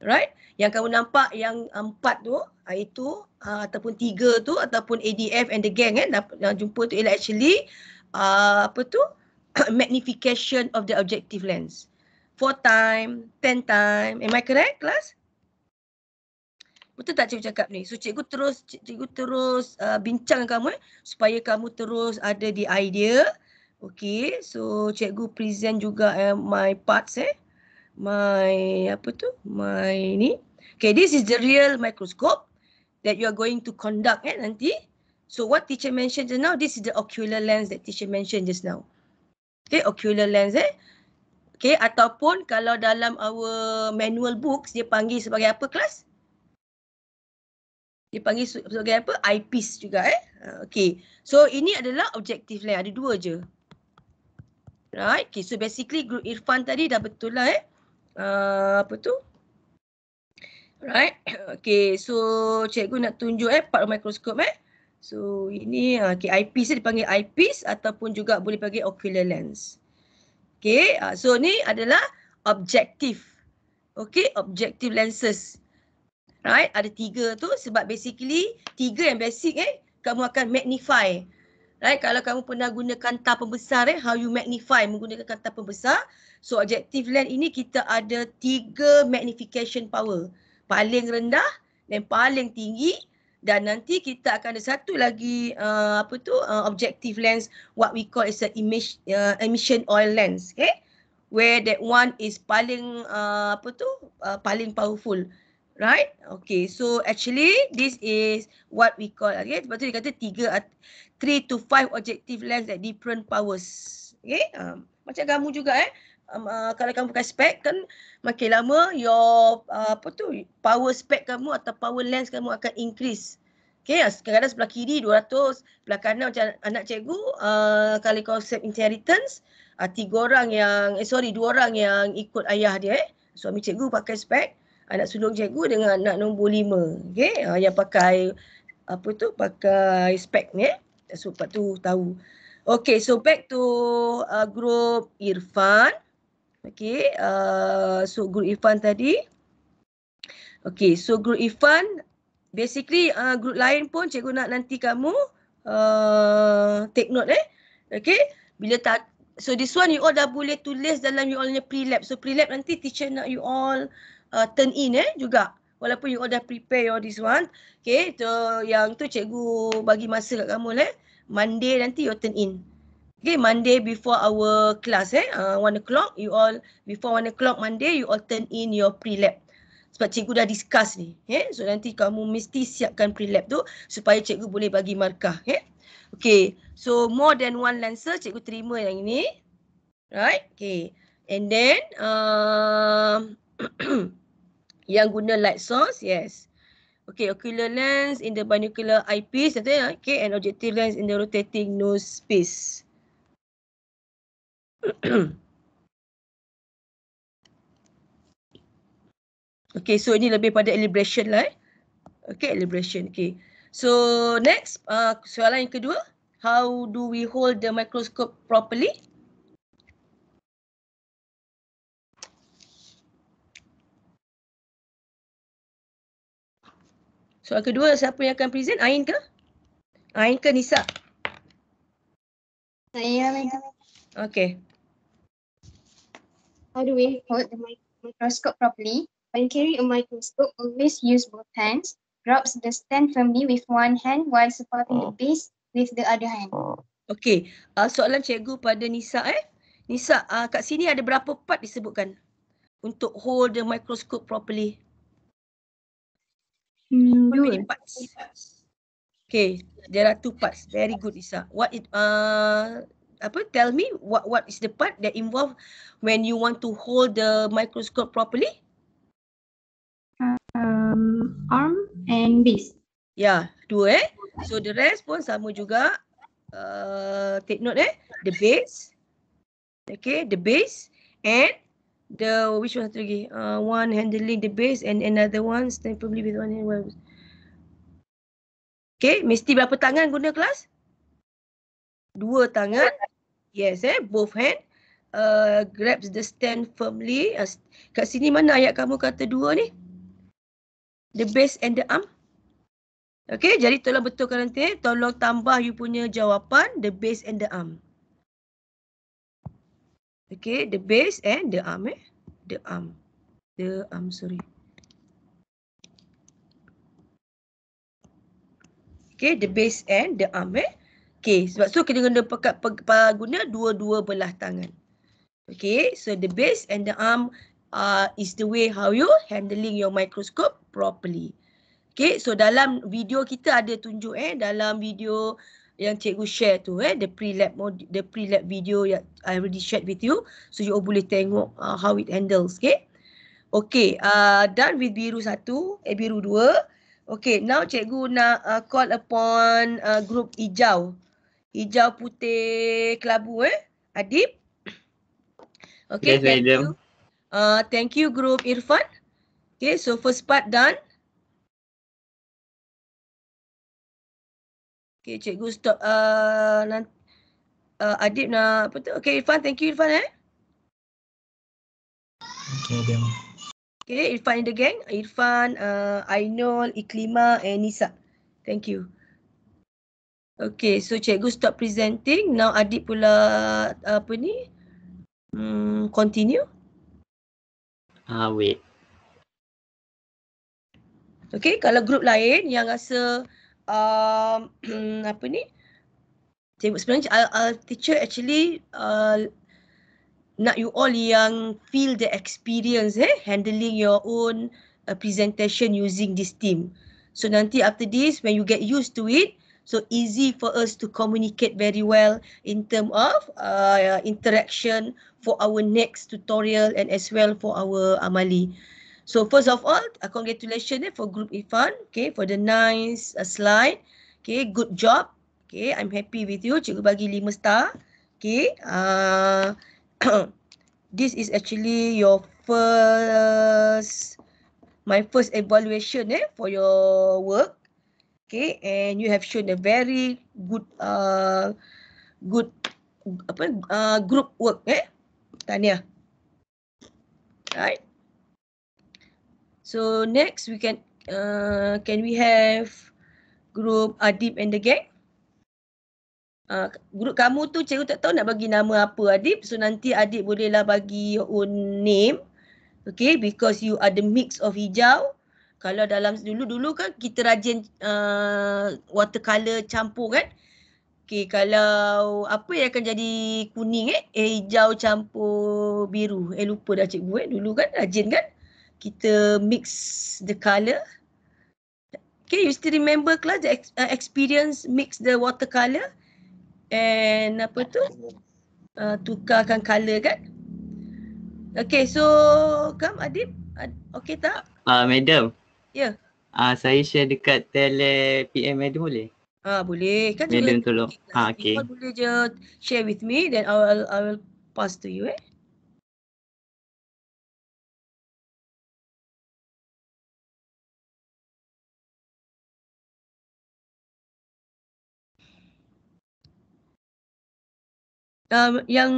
Speaker 1: Right? Yang kamu nampak yang empat tu, ah, itu ah, ataupun tiga tu ataupun ADF and the gang eh yang jumpa tu ialah actually uh, apa tu magnification of the objective lens four time, ten time. Am I correct, class? Betul tak cikgu cakap ni? So cikgu terus cikgu terus uh, bincang kamu eh, supaya kamu terus ada di idea. Okay, so cikgu present juga eh, my parts eh. My, apa tu? My ni. Okay, this is the real microscope that you are going to conduct eh nanti. So what teacher mentioned just now, this is the ocular lens that teacher mentioned just now. Okay, ocular lens eh. Okay, ataupun kalau dalam our manual books, dia panggil sebagai apa kelas? Dia panggil sebagai apa? Eyepiece juga eh. Ha, okay, so ini adalah objective lain. Ada dua je. Right, okay. So basically group Irfan tadi dah betul lah eh. Uh, apa tu? Right, okay. So cikgu nak tunjuk eh part of microscope eh. So ini, ha, okay, eyepiece dia panggil eyepiece ataupun juga boleh panggil ocular lens. Okay, ah, so ni adalah objektif. Okay, objektif lenses. Right, ada tiga tu sebab basically tiga yang basic eh, kamu akan magnify. Right, kalau kamu pernah guna kanta pembesar eh, how you magnify menggunakan kanta pembesar. So, objektif lens ini kita ada tiga magnification power. Paling rendah dan paling tinggi dan nanti kita akan ada satu lagi uh, apa tu uh, objective lens what we call is a image uh, emission oil lens okay where that one is paling uh, apa tu uh, paling powerful right okay so actually this is what we call okay sebab tu dia kata 3 3 to five objective lens at different powers okay um, macam kamu juga eh um, uh, kalau kamu pakai spek kan makin lama your uh, apa tu power spek kamu atau power lens kamu akan increase. Okay, sekarang ah, kadang sebelah kiri 200, sebelah kanan macam anak cikgu, uh, kalau kau inheritance, uh, tiga orang yang, eh sorry, dua orang yang ikut ayah dia, eh. suami cikgu pakai spek, anak sulung cikgu dengan anak nombor lima, okay, uh, yang pakai, apa tu, pakai spek ni, eh. so, tu tahu. Okay, so back to uh, group Irfan. Okey, uh, so Guru Irfan tadi. Okey, so Guru Irfan, basically uh, Guru lain pun cikgu nak nanti kamu uh, take note eh. Okey, bila tak, so this one you all dah boleh tulis dalam you allnya punya pre-lab. So pre-lab nanti teacher nak you all uh, turn in eh juga. Walaupun you all dah prepare your this one. Okey, so yang tu cikgu bagi masa kat kamu eh. Monday nanti you turn in. Okay, Monday before our class, eh, ah, one uh, o'clock, you all, before one o'clock Monday, you all turn in your pre-lab. Sebab cikgu dah discuss ni. Eh? So, nanti kamu mesti siapkan pre-lab tu supaya cikgu boleh bagi markah. Eh? Okay, so more than one lancer, cikgu terima yang ini. Right, okay. And then, uh, yang guna light source, yes. Okay, ocular lens in the binocular eyepiece, okay, and objective lens in the rotating nose space. okay, so ini lebih pada elaboration lah. Eh. Okay, elaboration. Okay. So next, uh, soalan yang kedua. How do we hold the microscope properly? Soalan kedua, siapa yang akan present? Ain ke? Ain ke Nisa? Saya, Okay how do we hold the
Speaker 3: microscope properly? When carrying a microscope, always use both hands. Grab the
Speaker 1: stand firmly with one hand while supporting oh. the base with the other hand. Oh. Okay, uh, soalan cikgu pada Nisa eh. Nisa, uh, kat sini ada berapa part disebutkan untuk hold the microscope properly? Hmm, dua. Parts. Okay, there are two parts. Very good, Nisa. What it, uh, apa tell me what what is the part that involve when you want to hold the microscope properly um arm and base ya yeah, dua eh so the rest pun sama juga uh, take note eh the base okay the base and the which one lagi uh, one handling the base and another one stand probably with one hand one. okay mesti berapa tangan guna kelas dua tangan Yes, eh, both hand. Uh, grabs the stand firmly. Uh, kat sini mana ayat kamu kata dua ni? The base and the arm. Okay, jadi tolong betulkan nanti. Eh. Tolong tambah you punya jawapan. The base and the arm. Okay, the base and the arm eh. The arm. The arm, sorry. Okay, the base and the arm eh. Okay, sebab tu kita guna pekat guna dua-dua belah tangan. Okay, so the base and the arm uh, is the way how you handling your microscope properly. Okay, so dalam video kita ada tunjuk eh dalam video yang cikgu share tu eh the pre-lab the pre-lab video yang I already shared with you so you all boleh tengok uh, how it handles, Okay, okay, uh, done with biru satu, eh, biru dua. Okay, now cikgu nak uh, call upon uh, group hijau hijau putih kelabu eh Adib Okay, yes, thank you. Uh, thank you group Irfan. Okay, so first part done.
Speaker 4: Okay, cikgu stop. Uh, nanti,
Speaker 1: uh, Adib nak, apa tu? Okay, Irfan, thank you Irfan eh. Okay, Adam. Okay, Irfan in the gang. Irfan, uh, Ainul, Iklima and Nisa. Thank you. Okay, so cikgu stop presenting. Now adik pula apa ni? Hmm, continue. Ah, uh, wait. Okay, kalau grup lain yang rasa um, apa ni? Cikgu sebenarnya uh, uh, teacher actually uh, nak you all yang feel the experience eh handling your own uh, presentation using this team. So nanti after this when you get used to it, so easy for us to communicate very well in term of uh, interaction for our next tutorial and as well for our amali so first of all a uh, congratulation eh, for group ifan okay for the nice uh, slide okay good job okay i'm happy with you cikgu bagi lima star okay uh, this is actually your first my first evaluation eh for your work okay and you have shown a very good uh good apa uh, group work eh tanya right so next we can uh can we have group Adib and the gang Uh, guru kamu tu cikgu tak tahu nak bagi nama apa Adib So nanti Adib bolehlah bagi your own name Okay because you are the mix of hijau kalau dalam dulu-dulu kan kita rajin uh, watercolor campur kan. Okay, kalau apa yang akan jadi kuning eh? Eh, hijau campur biru. Eh, lupa dah cikgu eh. Dulu kan rajin kan? Kita mix the color. Okay, you still remember class the uh, experience mix the watercolor and apa tu? Uh, tukarkan color kan? Okay, so come Adib. Okay tak?
Speaker 7: Uh, madam. Ya. Ah saya share dekat tele PM ada boleh?
Speaker 1: Ah boleh. Kan Madam juga. Madam
Speaker 7: tolong. Ah ha, okey.
Speaker 1: Boleh je share with me then I will I will pass to you eh.
Speaker 4: Um, yang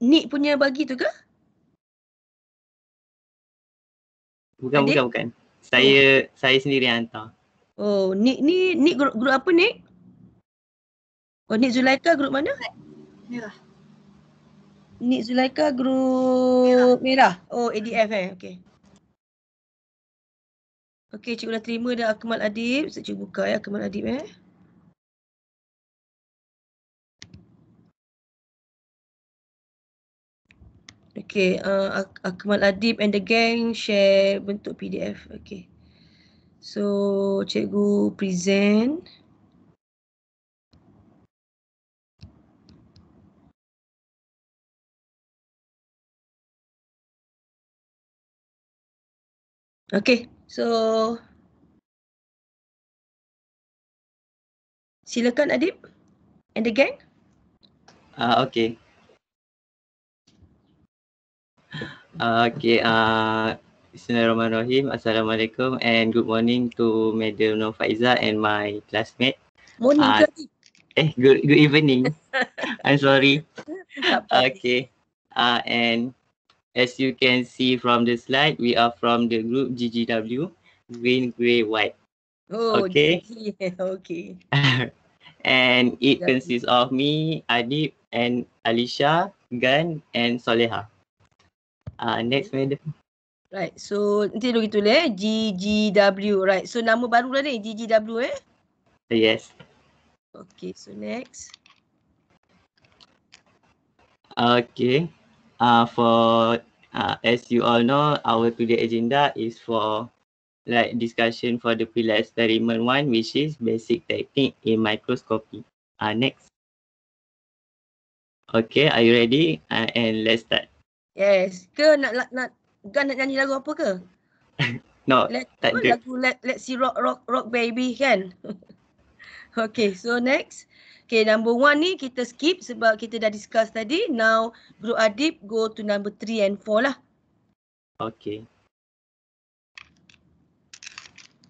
Speaker 4: Nick punya bagi tu ke?
Speaker 7: Bukan, Adik? bukan, bukan. Saya oh. saya sendiri yang hantar.
Speaker 1: Oh, Nick ni Nick grup, grup apa Nick? Oh, Nick Zulaika grup mana? Merah. Nick Zulaika grup merah. merah. Oh, ADF eh. Okey. Okey, cikgu dah terima dah Akmal Adib. Saya
Speaker 4: cuba buka ya Akmal Adib eh.
Speaker 1: Okay, uh, Akmal Adib and the gang share bentuk PDF. Okay. So, cikgu present.
Speaker 4: Okay, so silakan Adib and the gang.
Speaker 7: Ah, uh, okay. Okay, uh, Bismillahirrahmanirrahim. Assalamualaikum and good morning to Madam Nur Faiza and my classmate. Morning. Uh, eh, good good evening. I'm sorry. Okay. Uh, and as you can see from the slide, we are from the group GGW, green, grey, white. Oh, okay.
Speaker 6: Yeah, okay.
Speaker 7: and it consists of me, Adib, and Alicia, Gan, and Soleha. Ah uh, next madam.
Speaker 1: Right. So nanti dulu gitu lah, eh. GGW. Right. So nama baru lah ni GGW eh. Yes. Okay. So next.
Speaker 7: Okay. Ah uh, for uh, as you all know, our today agenda is for like discussion for the pilot experiment one, which is basic technique in microscopy. Ah uh, next. Okay, are you ready? Uh, and let's start.
Speaker 1: Yes. Ke nak nak nak kan nak nyanyi lagu apa ke?
Speaker 7: no, let, tak ada. Lagu
Speaker 1: let, Let see rock rock rock baby kan. okay, so next. Okay, number one ni kita skip sebab kita dah discuss tadi. Now, Bro Adib go to number three and four lah.
Speaker 7: Okay.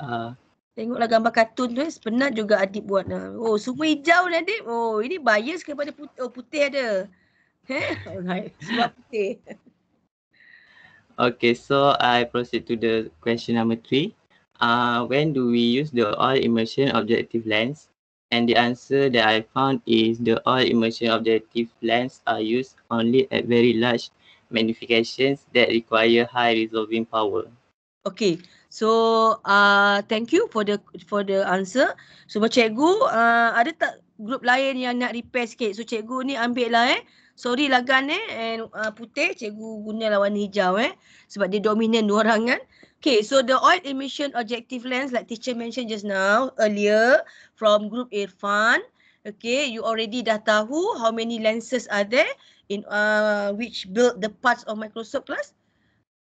Speaker 7: Uh.
Speaker 1: Tengoklah gambar kartun tu. Eh. Penat juga Adib buat. Lah. Oh, semua hijau ni Adib. Oh, ini bias kepada putih. Oh, putih ada. Alright.
Speaker 7: Okay, so I proceed to the question number three. Uh, when do we use the oil immersion objective lens? And the answer that I found is the oil immersion objective lens are used only at very large magnifications that require high resolving power.
Speaker 1: Okay, so uh, thank you for the for the answer. So, cikgu, uh, ada tak grup lain yang nak repair sikit? So, cikgu ni ambil lah eh. Sorry lah Gun eh. And uh, putih, cikgu guna lah warna hijau eh. Sebab dia dominan dua orang kan. Okay, so the oil emission objective lens like teacher mentioned just now earlier from group Irfan. Okay, you already dah tahu how many lenses are there in uh, which build the parts of microscope class.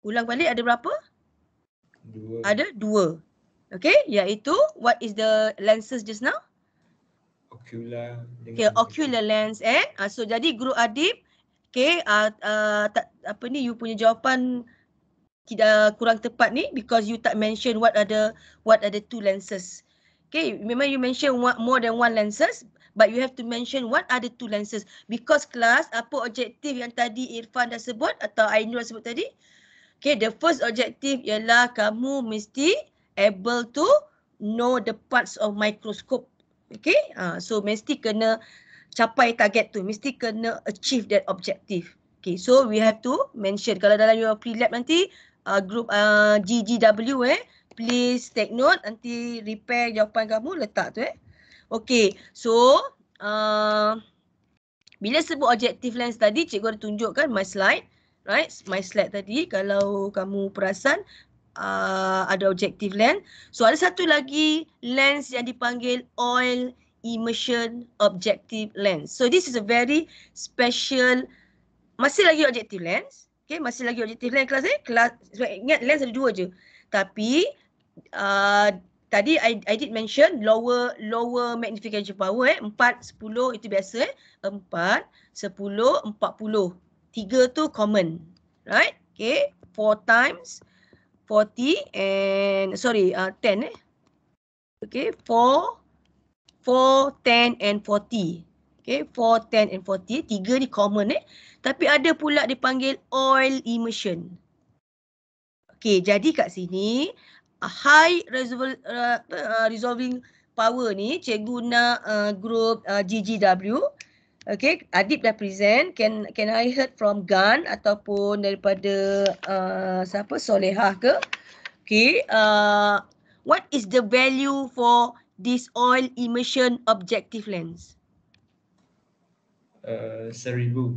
Speaker 1: Ulang balik ada berapa?
Speaker 7: Dua. Ada
Speaker 1: dua. Okay, iaitu what is the lenses just now?
Speaker 7: ocular okay
Speaker 1: ocular lens eh uh, so jadi guru adib okay uh, uh, tak, apa ni you punya jawapan tidak kurang tepat ni because you tak mention what ada what are the two lenses okay memang you mention what more than one lenses but you have to mention what are the two lenses because class apa objektif yang tadi Irfan dah sebut atau Ainul sebut tadi okay the first objective ialah kamu mesti able to know the parts of microscope Okay, ha, so mesti kena capai target tu, mesti kena achieve that objective. Okay, so we have to mention kalau dalam your pre lab nanti uh, group uh, ah, GGW eh, please take note nanti repair jawapan kamu letak tu eh. Okay, so uh, bila sebut objective lens tadi, cikgu ada tunjukkan my slide. Right, my slide tadi kalau kamu perasan uh, ada objektif lens. So ada satu lagi lens yang dipanggil oil immersion objective lens. So this is a very special masih lagi objektif lens. Okay, masih lagi objektif lens kelas ni, eh? Kelas ingat lens ada dua je. Tapi uh, tadi I, I did mention lower lower magnification power eh 4 10 itu biasa eh 4 10 40. tiga tu common. Right? Okay, 4 times 40 and sorry uh, 10 eh okay 4 4 10 and 40 okay 4 10 and 40 tiga ni common eh tapi ada pula dipanggil oil emission. Okay, jadi kat sini uh, high uh, uh, resolving power ni cikgu nak uh, group uh, GGW Okay, Adib dah present. Can can I heard from Gan ataupun daripada uh, siapa Solehah ke? Okay, uh, what is the value for this oil immersion objective lens? Uh,
Speaker 2: seribu.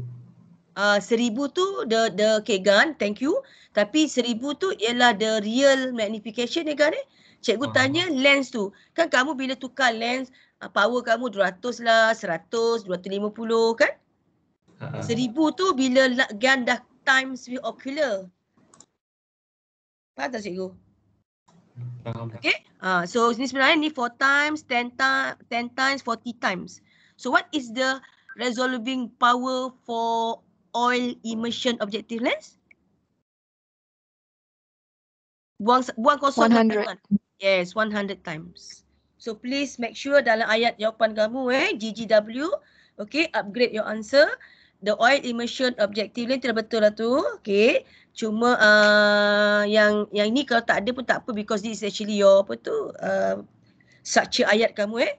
Speaker 1: Uh, seribu tu the the okay Gan, thank you. Tapi seribu tu ialah the real magnification ni eh, Gan eh? Cikgu ah. tanya lens tu. Kan kamu bila tukar lens, uh, power kamu 200 lah, 100, 250 kan? Seribu tu bila gan dah times with ocular. Faham tak cikgu? Okay. Uh, so ini sebenarnya ni 4 times, 10 times, 10 times, 40 times. So what is the resolving power for oil immersion objective lens? Buang, buang kosong. 100. Yes, 100 times. So please make sure dalam ayat jawapan kamu eh GGW okay upgrade your answer the oil immersion objective ni betul lah tu okay cuma uh, yang yang ni kalau tak ada pun tak apa because this is actually your apa tu uh, structure ayat kamu eh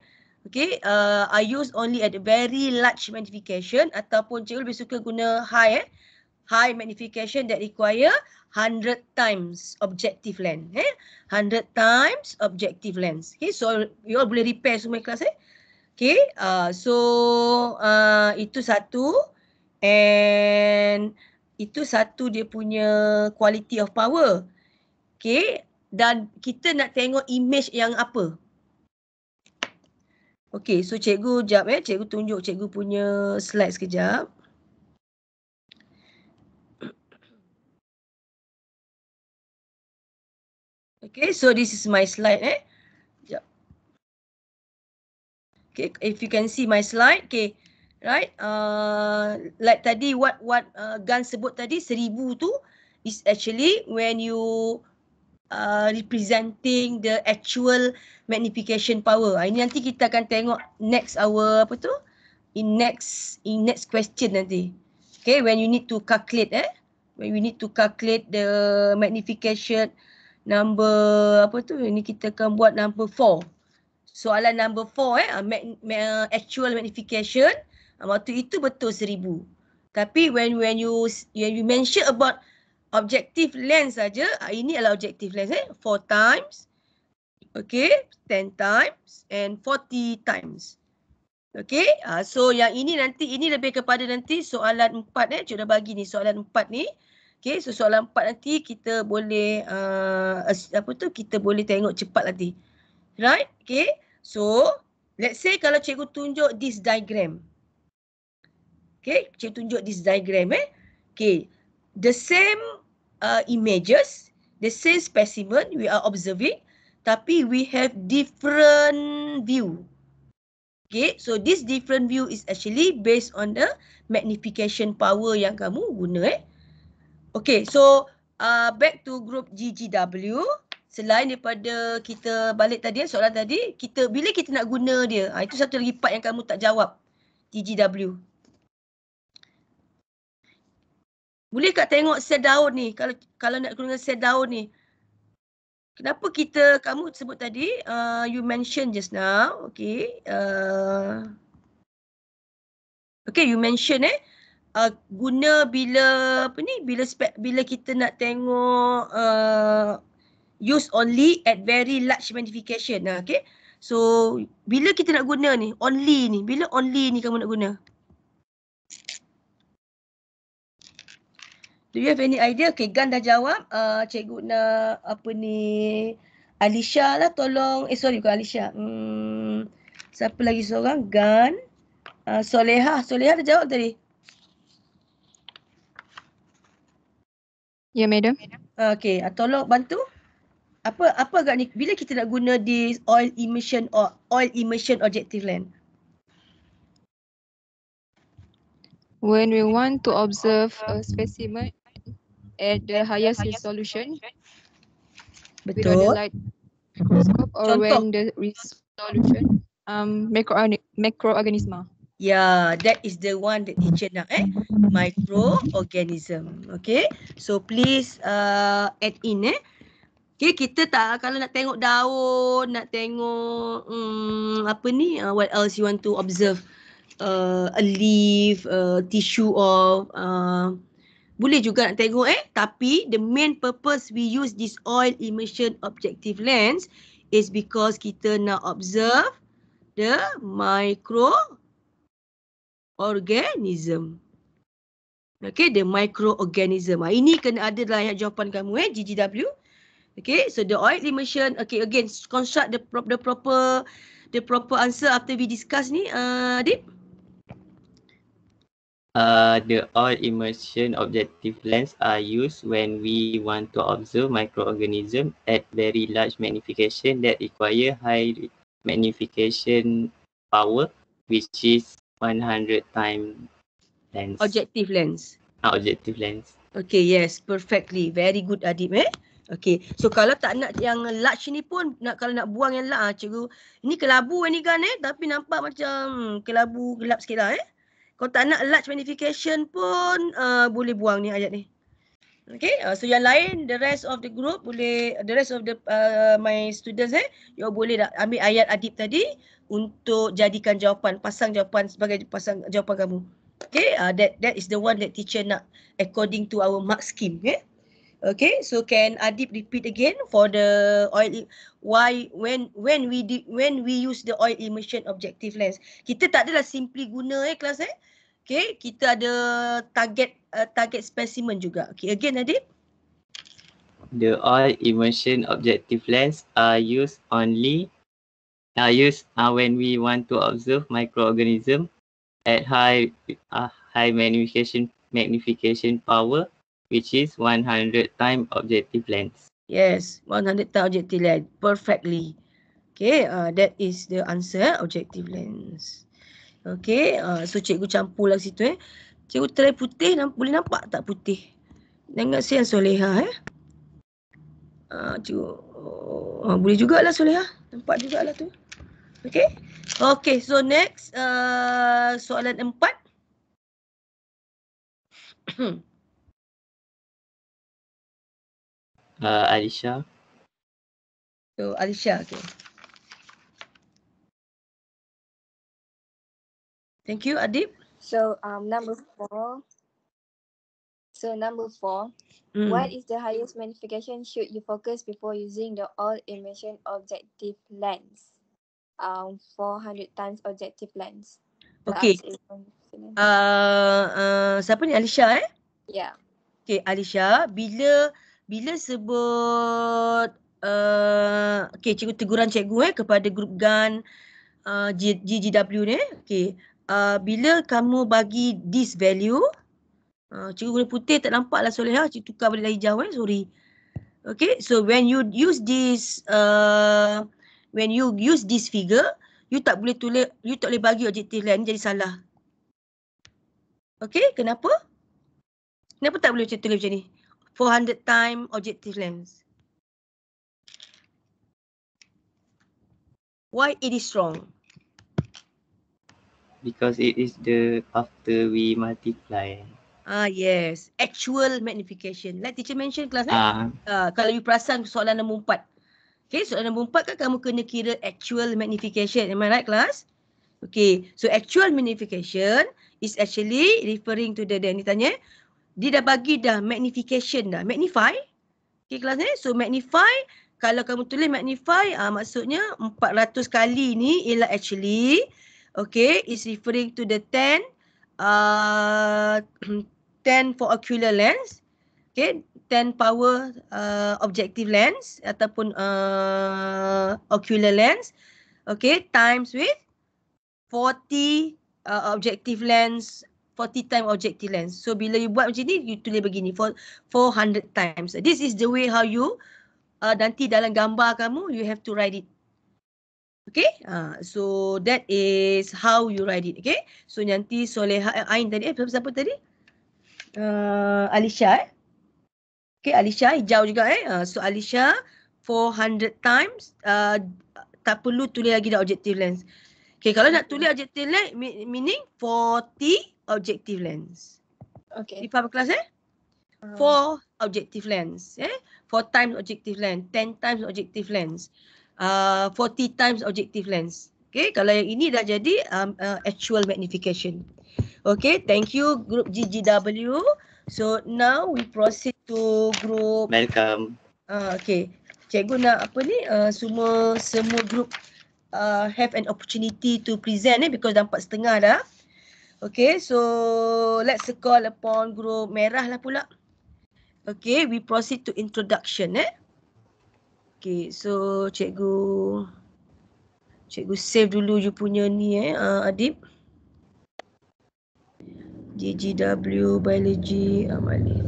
Speaker 1: okay uh, I use only at very large magnification ataupun cikgu lebih suka guna high eh high magnification that require Hundred times objective lens. Eh? Hundred times objective lens. Okay, so you all boleh repair semua kelas. Eh? Okay, uh, so uh, itu satu. And itu satu dia punya quality of power. Okay, dan kita nak tengok image yang apa. Okay, so cikgu jap eh. Cikgu tunjuk cikgu punya slide sekejap.
Speaker 4: Okay, so this is my slide. Eh, yeah.
Speaker 1: Okay, if you can see my slide, okay, right? Uh, like tadi, what what uh, Gan sebut tadi seribu tu is actually when you uh, representing the actual magnification power. Ah, ini nanti kita akan tengok next hour apa tu? In next in next question nanti. Okay, when you need to calculate, eh, when you need to calculate the magnification number apa tu ini kita akan buat number 4 soalan number 4 eh ah, actual magnification ah, waktu itu betul seribu. tapi when when you when you mention about objective lens saja ah, ini adalah objective lens eh 4 times okay 10 times and 40 times Okay, uh, so yang ini nanti, ini lebih kepada nanti soalan empat eh, cikgu dah bagi ni soalan empat ni. Okay, so soalan empat nanti kita boleh uh, apa tu kita boleh tengok cepat nanti. Right? Okay, So, let's say kalau cikgu tunjuk this diagram. okay, cikgu tunjuk this diagram eh. okay, The same uh, images, the same specimen we are observing, tapi we have different view. Okay, so this different view is actually based on the magnification power yang kamu guna eh. Okay, so uh, back to group GGW. Selain daripada kita balik tadi, eh, soalan tadi, kita bila kita nak guna dia? Ha, itu satu lagi part yang kamu tak jawab. GGW. Boleh kak tengok sel daun ni? Kalau kalau nak guna sel daun ni. Kenapa kita, kamu sebut tadi, uh, you mention just now, okay. Uh, okay, you mention eh uh, guna bila apa ni bila spek, bila kita nak tengok uh, use only at very large magnification nah okey so bila kita nak guna ni only ni bila only ni kamu nak guna Do you have any idea? Okay, Gan dah jawab. Uh, cikgu nak apa ni? Alicia lah tolong. Eh, sorry bukan Alicia. Hmm, siapa lagi seorang? Gan. Uh, Soleha. Soleha dah jawab tadi. Ya yeah, madam. Okey, ah, tolong bantu. Apa apa agak ni bila kita nak guna di oil emission or oil emission objective lens?
Speaker 7: When we want to observe
Speaker 1: a specimen at the highest resolution. Betul. Contoh. or Contoh. when the resolution
Speaker 3: um macro macroorganisma.
Speaker 1: Yeah, that is the one that teacher nak eh. Microorganism. Okay. So please uh, add in eh. Okay, kita tak kalau nak tengok daun, nak tengok um, apa ni, uh, what else you want to observe. Uh, a leaf, uh, tissue of, uh, boleh juga nak tengok eh. Tapi the main purpose we use this oil immersion objective lens is because kita nak observe the micro organism. Okay, the microorganism. Ah, ini kena ada dalam ayat jawapan kamu eh, GGW. Okay, so the oil emission. Okay, again, construct the, pro the proper the proper answer after we discuss ni, uh, ah, Deep.
Speaker 7: Uh, the oil immersion objective lens are used when we want to observe microorganisms at very large magnification that require high magnification power which is 100 times lens.
Speaker 1: Objective lens.
Speaker 7: Ah, objective lens.
Speaker 1: Okay, yes, perfectly. Very good Adib eh. Okay, so kalau tak nak yang large ni pun, nak kalau nak buang yang large, ah, cikgu. Ini kelabu ni kan eh, tapi nampak macam kelabu gelap sikit lah eh. Kalau tak nak large magnification pun, uh, boleh buang ni ayat ni. Okay, uh, so yang lain, the rest of the group boleh, the rest of the uh, my students eh, you boleh ambil ayat Adib tadi, untuk jadikan jawapan, pasang jawapan sebagai pasang jawapan kamu. Okay, uh, that that is the one that teacher nak according to our mark scheme. Okay, okay so can Adip repeat again for the oil why when when we did, when we use the oil immersion objective lens. Kita tak adalah simply guna eh kelas eh. Okay, kita ada target uh, target specimen juga. Okay, again Adip.
Speaker 7: The oil immersion objective lens are used only uh, use uh, when we want to observe microorganism at high uh, high magnification magnification power, which is 100 time objective lens.
Speaker 1: Yes, 100 time objective lens perfectly. Okay, uh, that is the answer eh, objective lens. Okay, uh, so cikgu campur lah situ eh. Cikgu try putih, nak boleh nampak tak putih? Nengok yang soleha eh. Uh, cikgu, uh, boleh jugalah soleha. Nampak jugalah tu. Okay. Okay, so next uh, soalan empat.
Speaker 4: uh, Alisha. So Alisha, okay. Thank you, Adib. So um, number four. So number four, mm. what is the highest magnification
Speaker 3: should you focus before using the all emission objective lens? um 400 tons objective lens.
Speaker 1: Okay. Uh, uh, siapa ni Alisha eh? Ya. Yeah. Okay Alisha, bila bila sebut uh, okay cikgu teguran cikgu eh kepada grup GAN uh, GGW ni eh. Okay. Uh, bila kamu bagi this value, uh, cikgu guna putih tak nampak lah soleha, ah, cikgu tukar balik lagi jauh eh, sorry. Okay, so when you use this uh, when you use this figure, you tak boleh tulis, you tak boleh bagi objektif lain jadi salah. Okay, kenapa? Kenapa tak boleh macam tulis macam ni? 400 time objektif lens. Why it is wrong?
Speaker 7: Because it is the after we multiply.
Speaker 1: Ah yes, actual magnification. Like teacher mention kelas ni. Eh? Ah. Uh, kalau you perasan soalan nombor 4. Okay, soalan nombor empat kan kamu kena kira actual magnification. Am I right, class? Okay, so actual magnification is actually referring to the, dia ni tanya, dia dah bagi dah magnification dah, magnify. Okay, kelas ni. So, magnify, kalau kamu tulis magnify, uh, maksudnya 400 kali ni ialah actually, okay, is referring to the 10, uh, 10 for ocular lens. Okay, 10 power uh, objective lens ataupun uh, ocular lens okay times with 40 uh, objective lens 40 time objective lens so bila you buat macam ni you tulis begini for 400 times this is the way how you uh, nanti dalam gambar kamu you have to write it Okay, uh, so that is how you write it. Okay, so nanti Soleha, Ain tadi, eh, siapa, siapa tadi? Uh, Alisha, eh? Okay, Alisha hijau eh, juga eh. Uh, so Alisha 400 times uh, tak perlu tulis lagi dah objective lens. Okay, kalau nak tulis objective lens meaning 40 objective lens. Okay. Di paper kelas eh? Hmm. Four objective lens, eh? Four times objective lens, ten times objective lens, uh, forty uh, times objective lens. Okay, kalau yang ini dah jadi um, uh, actual magnification. Okay, thank you group GGW. So now we proceed to group.
Speaker 7: Welcome.
Speaker 1: Uh, okay. Cikgu nak apa ni? Uh, semua semua group uh, have an opportunity to present ni eh, because dapat setengah dah. Okay. So let's call upon group merah lah pula. Okay. We proceed to introduction eh. Okay. So cikgu. Cikgu save dulu you punya ni eh uh, Adib. Adib. GGW Biology Amali.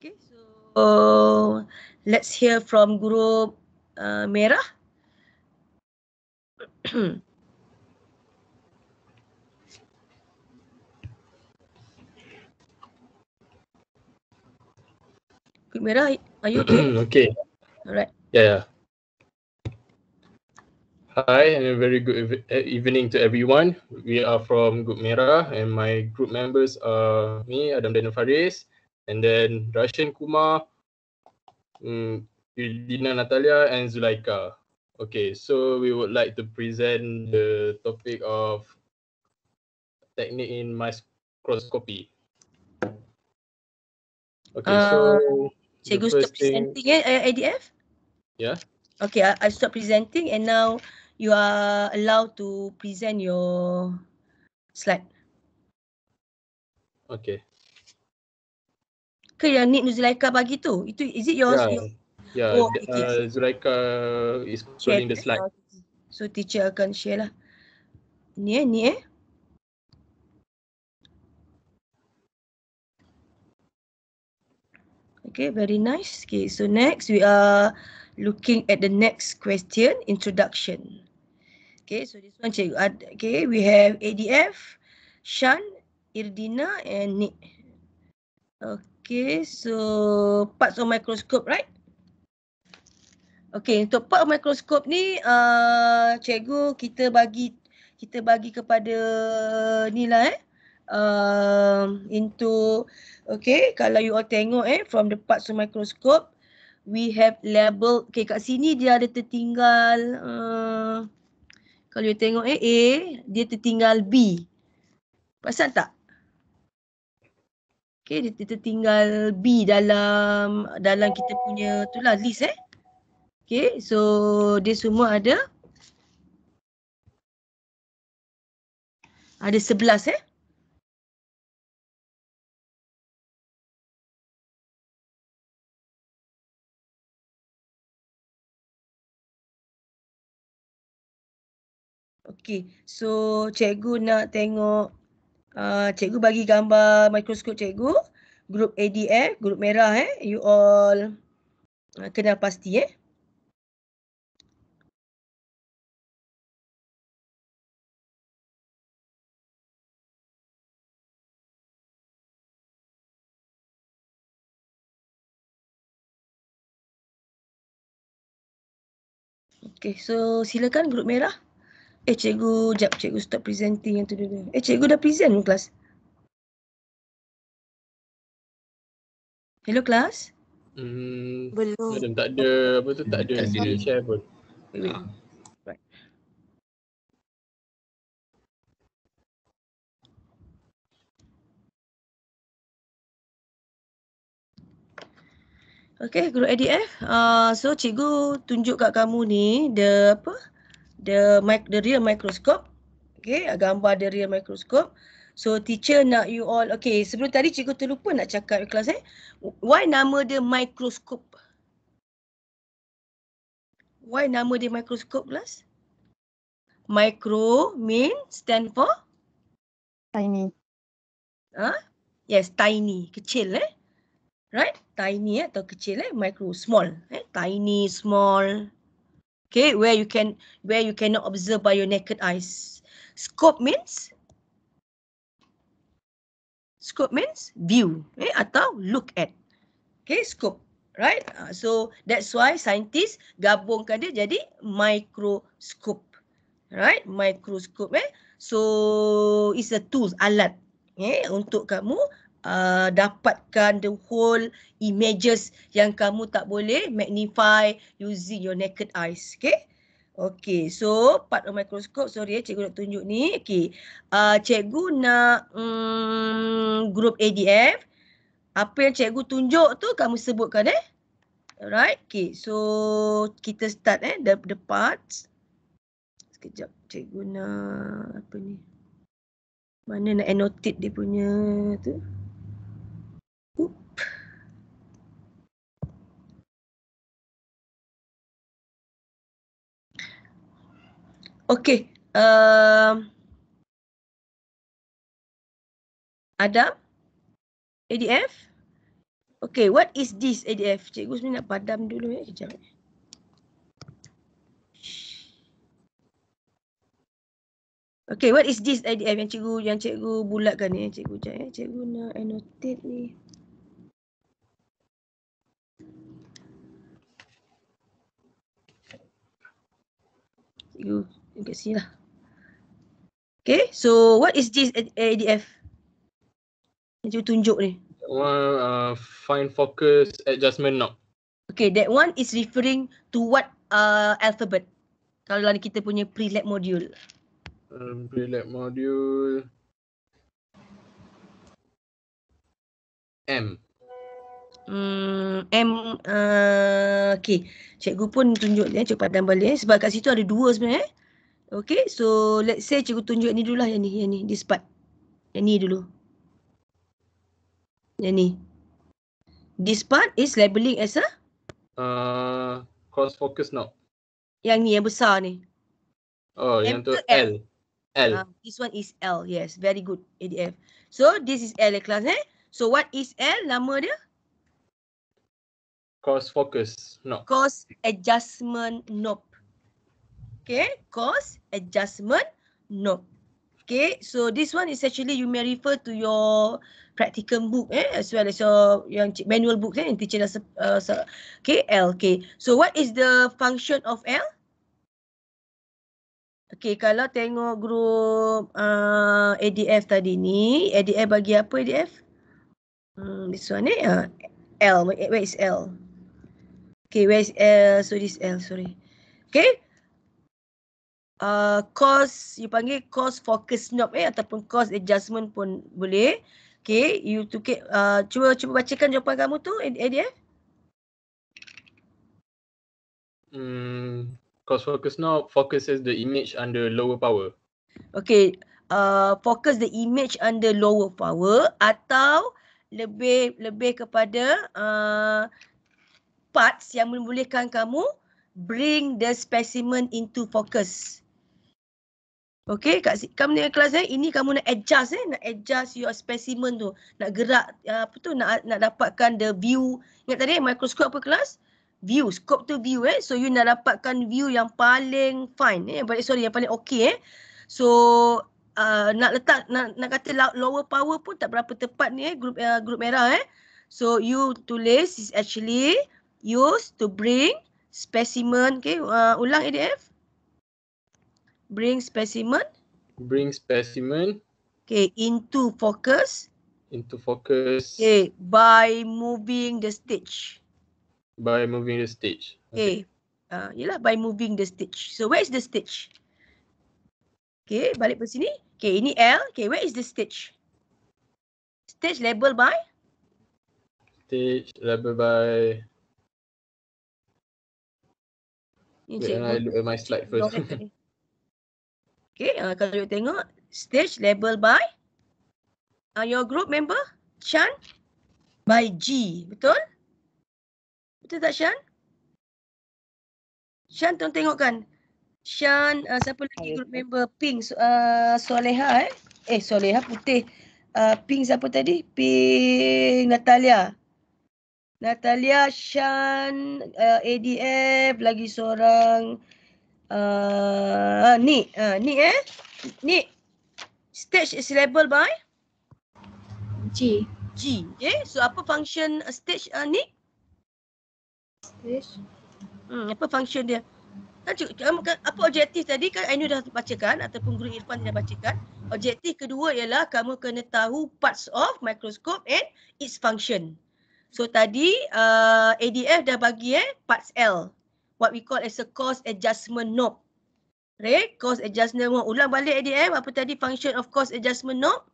Speaker 1: Okay, so let's hear from group uh, Merah. Group
Speaker 7: Merah, are you okay? okay. Alright.
Speaker 4: Yeah, yeah.
Speaker 2: Hi, and a very good eh, evening to everyone. We are from Group Merah, and my group members are me, Adam Daniel Faris, and then Rashin Kumar, um, Natalia, and Zulaika. Okay, so we would like to present the topic of technique in
Speaker 4: microscopy. Okay, uh, so Cikgu stop thing... presenting
Speaker 1: eh, eh IDF? Yeah. Okay, I, I stopped presenting and now you are allowed to present your slide. Okay. Ke yang Nik Nuzulaika bagi tu? Itu is it yours? Yeah.
Speaker 2: yeah. Oh, uh, Zulaika is showing okay. the slide.
Speaker 1: So teacher akan share lah. Ni eh, ni eh. Okay, very nice. Okay, so next we are looking at the next question, introduction. Okay, so this one cikgu. Okay, we have ADF, Shan, Irdina and Nick. Okay, so parts of microscope, right? Okay, untuk part of microscope ni, uh, cikgu kita bagi kita bagi kepada ni lah eh. Um, into, okay, kalau you all tengok eh, from the parts of microscope, we have label, okay kat sini dia ada tertinggal, uh, kalau you tengok A, eh, A, dia tertinggal B. Pasal tak? Okay, dia tertinggal B dalam dalam kita punya itulah list eh. Okay, so dia semua ada. Ada sebelas eh. Okay, So cikgu nak tengok uh, cikgu bagi gambar mikroskop cikgu grup ADF, grup merah eh. You all uh, kenal pasti eh.
Speaker 4: Okey, so silakan grup merah. Eh cikgu, jap cikgu stop presenting yang tu dulu. Eh cikgu dah present kelas. Hello kelas? Hmm. Belum. Madam tak ada apa tu tak ada tak share pun. Ah.
Speaker 1: Okay, guru ADF. Uh, ah, so, cikgu tunjuk kat kamu ni the apa? the mic the real microscope okey gambar the real microscope so teacher nak you all okey sebelum tadi cikgu terlupa nak cakap kelas eh why nama dia microscope why nama dia microscope kelas micro mean stand for tiny ah ha? huh? yes tiny kecil eh right tiny eh, atau kecil eh micro small eh tiny small okay where you can where you cannot observe by your naked eyes scope means scope means view eh atau look at okay scope right uh, so that's why scientists gabungkan dia jadi microscope right microscope eh so it's a tools alat eh untuk kamu uh, dapatkan the whole images yang kamu tak boleh magnify using your naked eyes. Okay. Okay, so part of microscope, sorry ya cikgu nak tunjuk ni. Okay, uh, cikgu nak mm, group ADF. Apa yang cikgu tunjuk tu kamu sebutkan eh. Alright, okay. So, kita start eh the, the parts. Sekejap, cikgu nak apa ni. Mana nak annotate dia punya tu.
Speaker 4: Okey. Uh,
Speaker 1: Adam? ADF? Okey, what is this ADF? Cikgu sebenarnya nak padam dulu ya, eh. kejap. Eh. Okay, what is this IDF yang cikgu yang cikgu bulatkan ni? Cikgu jap ya. Eh, cikgu nak annotate ni. Cikgu You can lah. Okay, so what is this ADF? Yang cuba tunjuk ni.
Speaker 2: One, uh, fine focus adjustment knob.
Speaker 1: Okay, that one is referring to what uh, alphabet? Kalau ada lah kita punya pre-lab module.
Speaker 2: Uh, pre-lab module. M.
Speaker 1: Hmm, M, uh, okay. Cikgu pun tunjuk dia, cikgu padam balik. Sebab kat situ ada dua sebenarnya. Eh. Okay, so let's say cikgu tunjuk ni dulu lah yang ni, yang ni, this part. Yang ni dulu. Yang ni. This part is labelling as a?
Speaker 2: Uh, cross focus knob.
Speaker 1: Yang ni, yang besar ni. Oh, M yang tu L.
Speaker 5: L.
Speaker 2: L. Uh,
Speaker 1: this one is L, yes. Very good, ADF. So, this is L, eh, class, eh? So, what is L, nama dia?
Speaker 2: Cross focus knob.
Speaker 1: Cross adjustment knob. Okay, cost adjustment note. Okay, so this one is actually you may refer to your practicum book eh, as well as your, your manual book eh, yang eh, teacher dah uh, okay, L. Okay, so what is the function of L? Okay, kalau tengok group uh, ADF tadi ni, ADF bagi apa ADF? Hmm, this one eh, uh, L. Where is L? Okay, where is L? Uh, so this L, sorry. Okay, uh, cost you panggil cost focus knob eh ataupun cost adjustment pun boleh. Okay, you to get, uh, cuba cuba bacakan jawapan kamu tu, Adia.
Speaker 2: Hmm, cost focus knob focuses the image under lower power.
Speaker 1: Okay, uh, focus the image under lower power atau lebih lebih kepada uh, parts yang membolehkan kamu bring the specimen into focus. Okay, kat si, kamu dengan kelas eh, ini kamu nak adjust eh, nak adjust your specimen tu. Nak gerak, eh, apa tu, nak nak dapatkan the view. Ingat tadi, mikroskop apa kelas? View, scope tu view eh. So, you nak dapatkan view yang paling fine eh. But, sorry, yang paling okay eh. So, uh, nak letak, nak, nak kata lower power pun tak berapa tepat ni eh, grup, uh, grup merah eh. So, you tulis is actually used to bring specimen, okay. Uh, ulang ADF bring specimen
Speaker 2: bring specimen
Speaker 1: okay into focus
Speaker 2: into focus okay
Speaker 1: by moving the stitch
Speaker 2: by moving the stitch
Speaker 1: okay ah okay. uh, yalah by moving the stitch so where is the stitch okay balik ke sini okay ini L okay where is the stitch stitch label by
Speaker 2: stitch label by
Speaker 4: Wait, I look
Speaker 2: at my slide first.
Speaker 1: Okay, uh, kalau you tengok stage label by uh, your group member, Shan, by G, betul? Betul tak Shan? Shan, tuan tengokkan. Shan, uh, siapa lagi group member pink? Uh, Soleha eh? Eh, Soleha putih. Uh, pink siapa tadi? Pink Natalia. Natalia, Shan, uh, ADF, lagi seorang uh, ni uh, ni eh ni stage is label by g g okay so apa function uh, stage uh, ni stage hmm apa function dia kan cik, kan, kan, apa objektif tadi kan Ainu dah bacakan ataupun guru Irfan dah bacakan objektif kedua ialah kamu kena tahu parts of microscope and its function so tadi uh, ADF dah bagi eh parts L what we call as a cost adjustment knob. Right? Cost adjustment knob. Ulang balik ADM, eh. apa tadi function of cost adjustment knob?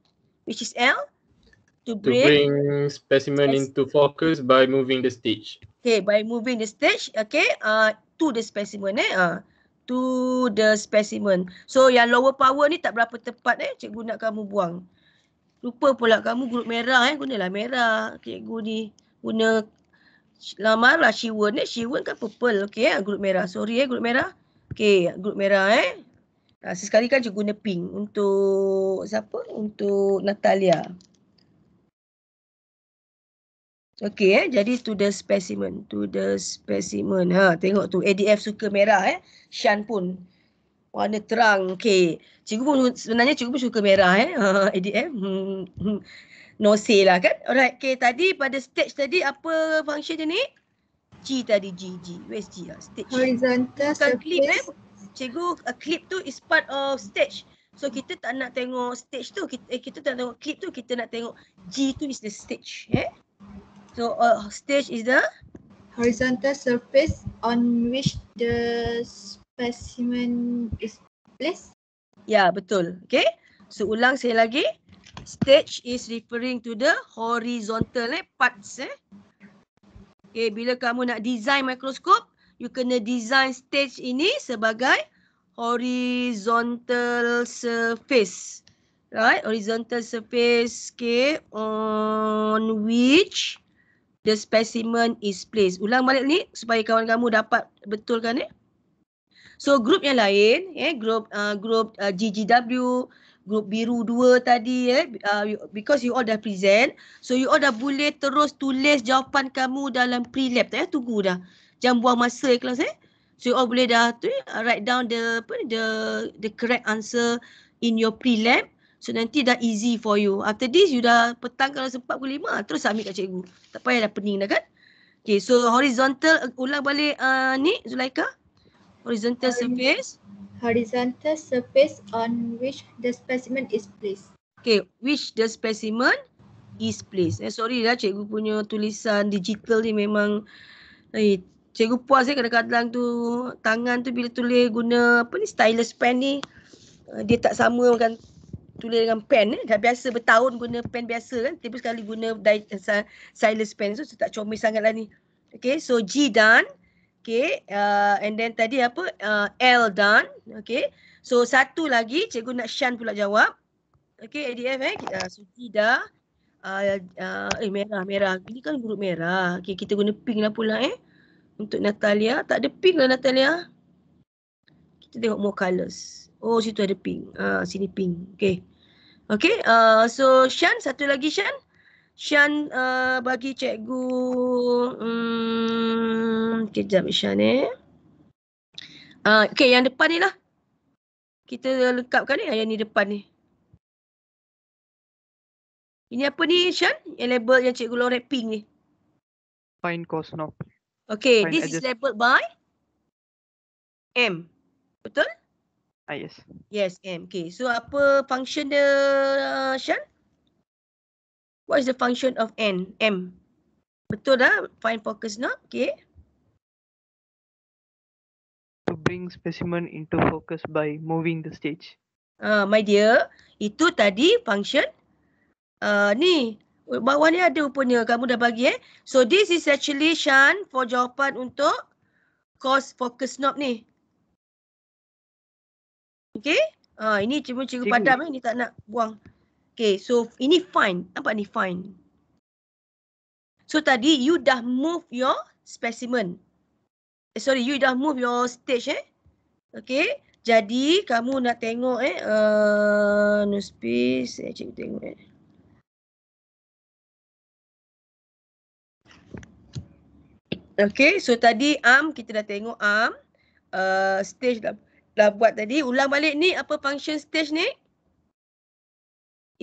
Speaker 1: Which is L? To bring, to bring
Speaker 2: specimen yes. into focus by moving the stage.
Speaker 1: Okay, by moving the stage, okay, uh, to the specimen. Eh? Uh, to the specimen. So yang lower power ni tak berapa tepat eh, cikgu nak kamu buang. Lupa pula kamu grup merah eh, gunalah merah. Cikgu ni guna Lama lah Shiwon ni. Eh, Shiwon kan purple. Okay, eh? grup merah. Sorry eh, grup merah. Okay, grup merah eh. Nah, sekali kan juga guna pink untuk siapa? Untuk Natalia. Okay, eh? jadi to the specimen. To the specimen. Ha, tengok tu, ADF suka merah eh. Shan pun. Warna terang. Okay, cikgu pun sebenarnya cikgu pun suka merah eh. ADF. Hmm. hmm no say lah kan. Alright, okay tadi pada stage tadi apa function dia ni? G tadi, G, G. Where's G lah? Stage. Horizontal Bukan surface. clip eh. Cikgu, a clip tu is part of stage. So kita tak nak tengok stage tu, kita, eh, kita tak nak tengok clip tu, kita nak tengok G tu is the stage. Eh? So uh, stage is the? Horizontal surface on which the specimen is placed. Ya, yeah, betul. Okay. So ulang saya lagi stage is referring to the horizontal eh, parts. Eh. Okay, bila kamu nak design microscope, you kena design stage ini sebagai horizontal surface. Right, horizontal surface okay, on which the specimen is placed. Ulang balik ni supaya kawan kamu dapat betulkan ni. Eh. So, group yang lain, eh, group uh, group uh, GGW, grup biru dua tadi eh uh, because you all dah present so you all dah boleh terus tulis jawapan kamu dalam prelab tak ya eh. tunggu dah jangan buang masa eh, kelas eh so you all boleh dah tu eh, uh, write down the apa the the correct answer in your prelab so nanti dah easy for you after this you dah petang kalau sempat pukul lima terus ambil kat cikgu tak payah dah pening dah kan Okay, so horizontal, uh, ulang balik uh, ni Zulaika horizontal surface horizontal surface on which the specimen is placed okay which the specimen is placed eh, sorry lah cikgu punya tulisan digital ni memang eh, cikgu puas eh kadang-kadang tu tangan tu bila tulis guna apa ni stylus pen ni eh, dia tak sama dengan tulis dengan pen eh. Dah biasa bertahun guna pen biasa kan. Tapi sekali guna eh, stylus pen tu so, tak comel sangatlah ni. Okay so G dan Okay, uh, and then tadi apa? Uh, L done. Okay, so satu lagi cikgu nak Shan pula jawab. Okay, ADF eh. Uh, Suji dah. Uh, uh, eh, merah, merah. Ini kan huruf merah. Okay, kita guna pink lah pula eh. Untuk Natalia. Tak ada pink lah Natalia. Kita tengok more colours. Oh, situ ada pink. Uh, sini pink. Okay. Okay, uh, so Shan, satu lagi Shan. Syan uh, bagi cikgu hmm, kejap Syan eh. Uh, ah, okay yang depan ni lah.
Speaker 4: Kita lengkapkan ni ah, yang ni depan ni.
Speaker 1: Ini apa ni Syan? Yang label yang cikgu lorek pink ni. Fine cost no. Okay Fine this adjust. is labeled by M. Betul? Ah, yes. Yes M. Okay so apa function dia uh, Syan? What is the function of N? M. Betul dah? Find focus knob, Okay.
Speaker 4: To bring specimen into focus by
Speaker 1: moving the stage. Uh, my dear, itu tadi function. Uh, ni, bawah ni ada rupanya. Kamu dah bagi eh. So this is actually Shan for jawapan untuk cause focus knob ni. Okay. Uh, ini cuma cikgu padam eh. Ini tak nak buang. Okay, so ini fine. Nampak ni find. So tadi you dah move your specimen. Eh, sorry, you dah move your stage eh. Okay, jadi kamu nak tengok eh. Uh, no space. Eh, cikgu tengok eh. Okay, so tadi arm, kita dah tengok arm. Uh, stage dah, dah buat tadi. Ulang balik ni apa function stage ni?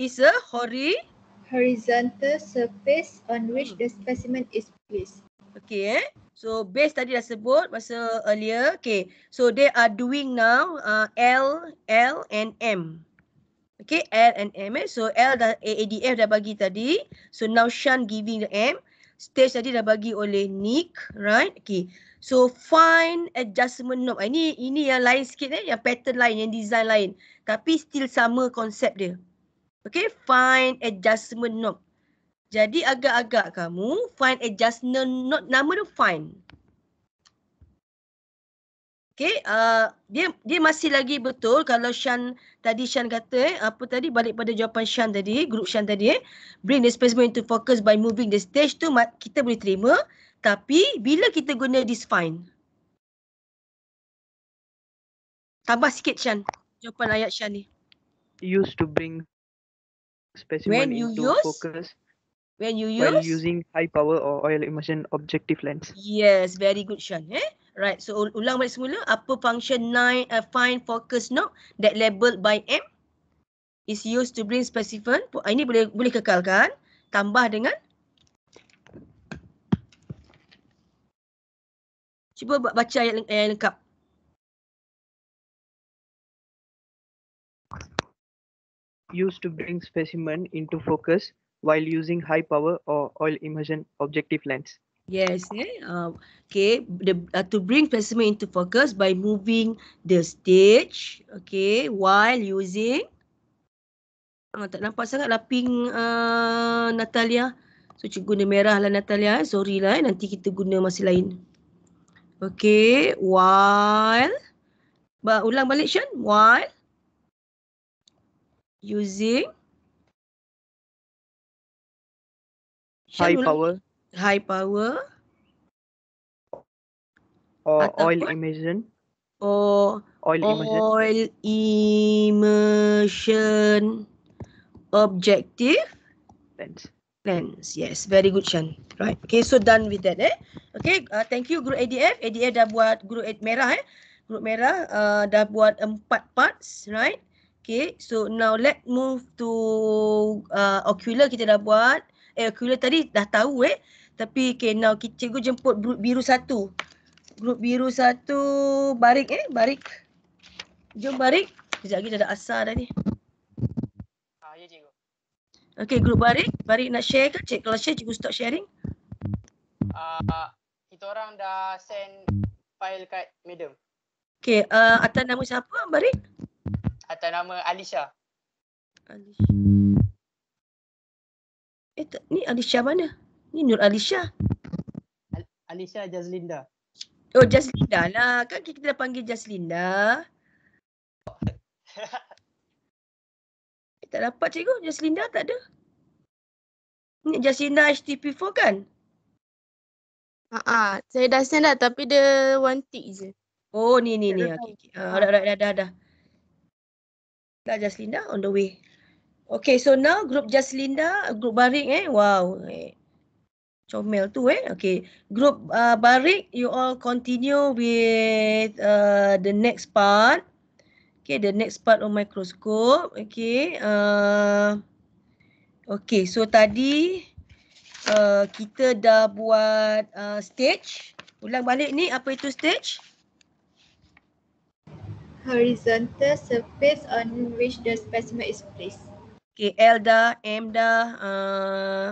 Speaker 1: is a hori horizontal surface on which hmm. the specimen is placed. Okay. Eh? So base tadi dah sebut masa earlier. Okay. So they are doing now uh, L, L and M. Okay. L and M. Eh? So L dah AADF dah bagi tadi. So now Sean giving the M. Stage tadi dah bagi oleh Nick. Right. Okay. So fine adjustment knob. Ah, ini ini yang lain sikit eh. Yang pattern lain. Yang design lain. Tapi still sama konsep dia. Okay, find adjustment knob. Jadi agak-agak kamu find adjustment knob, nama tu find. Okay, uh, dia dia masih lagi betul kalau Shan tadi Shan kata eh, apa tadi balik pada jawapan Shan tadi, grup Shan tadi eh, bring the specimen into focus by moving the stage tu kita boleh terima tapi bila kita guna this fine, Tambah sikit Shan, jawapan ayat Shan ni.
Speaker 4: Used to bring specimen when you into use,
Speaker 6: focus
Speaker 1: when you use when using
Speaker 6: high power or oil immersion objective lens.
Speaker 1: Yes, very good, Sean. Eh? Right, so ulang balik semula. Apa function nine, uh, fine focus knob that labelled by M is used to bring specimen. Ah, ini boleh boleh kekalkan. Tambah dengan.
Speaker 4: Cuba baca ayat, ayat lengkap. used to bring specimen into focus
Speaker 6: while using high power or oil immersion objective lens.
Speaker 1: Yes, eh? uh, okay. The, uh, to bring specimen into focus by moving the stage, okay, while using. Uh, tak nampak sangat lah pink, uh, Natalia. So, cik guna merah lah, Natalia. Eh? Sorry lah, eh? nanti kita guna masih lain. Okay, while. Ba ulang balik, Sean. While using
Speaker 6: high power
Speaker 4: high power
Speaker 6: or oil immersion
Speaker 1: or
Speaker 6: oil immersion,
Speaker 1: immersion objective lens lens yes very good Shan. right okay so done with that eh okay uh, thank you group adf adf dah buat group merah eh group merah uh, dah buat empat parts right Okay, so now let move to uh, ocular kita dah buat. Eh, ocular tadi dah tahu eh. Tapi okay, now cikgu jemput grup biru satu. Grup biru satu, barik eh, barik. Jom barik. Sekejap lagi dah ada asa dah ni. Ah, ya, cikgu. Okay, grup barik. Barik nak share ke? Cik, kalau share, cikgu stop sharing.
Speaker 7: Ah, uh, kita orang dah send file kat madam.
Speaker 1: Okay, uh, atas nama siapa, barik? atau nama Alisha. Alisha. Eh, ni Alisha mana? Ni Nur Alisha. Al- Alisha Jazlinda. Oh, Jazlinda lah. Kan kita dah panggil Jazlinda. eh, tak dapat cikgu. Jazlinda tak ada. Ni Jazlinda HTP4 kan? Haa, ah, ah. saya dah send dah tapi dia one tick je. Oh, ni ni ni. Okay, okay. Uh, dah, dah, dah, dah. dah. Dah Jaslinda on the way. Okay, so now group Jaslinda, group Barik eh. Wow. Eh. Comel tu eh. Okay. Group uh, Barik, you all continue with uh, the next part. Okay, the next part of microscope. Okay. Uh, okay, so tadi uh, kita dah buat uh, stage. Ulang balik ni, apa itu stage? Stage horizontal surface on which the specimen is placed. Okay, L dah, M dah, uh,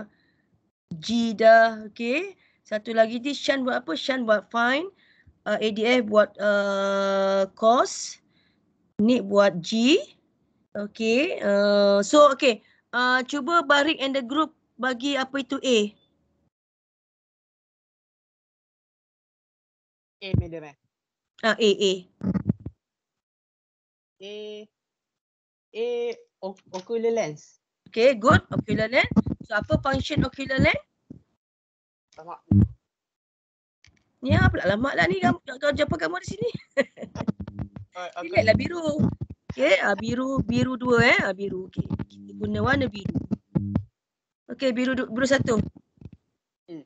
Speaker 1: G dah, okay. Satu lagi ni, Shan buat apa? Shan buat fine. Uh, ADF buat uh, cos. Nick buat G. Okay, uh, so okay. Uh, cuba Barik and the
Speaker 4: group bagi apa itu A. A, Madam. Ah, A, A. A A ocular lens. Okay, good. Ocular lens. So
Speaker 1: apa function ocular lens? Alamak. Ni ya, apa mak lah ni Kamu, kau jumpa kamu di sini. Pilih lah biru. Okay, ah, biru, biru dua eh. Ah, biru, okay. Kita guna warna biru. Okay, biru, biru satu. Hmm.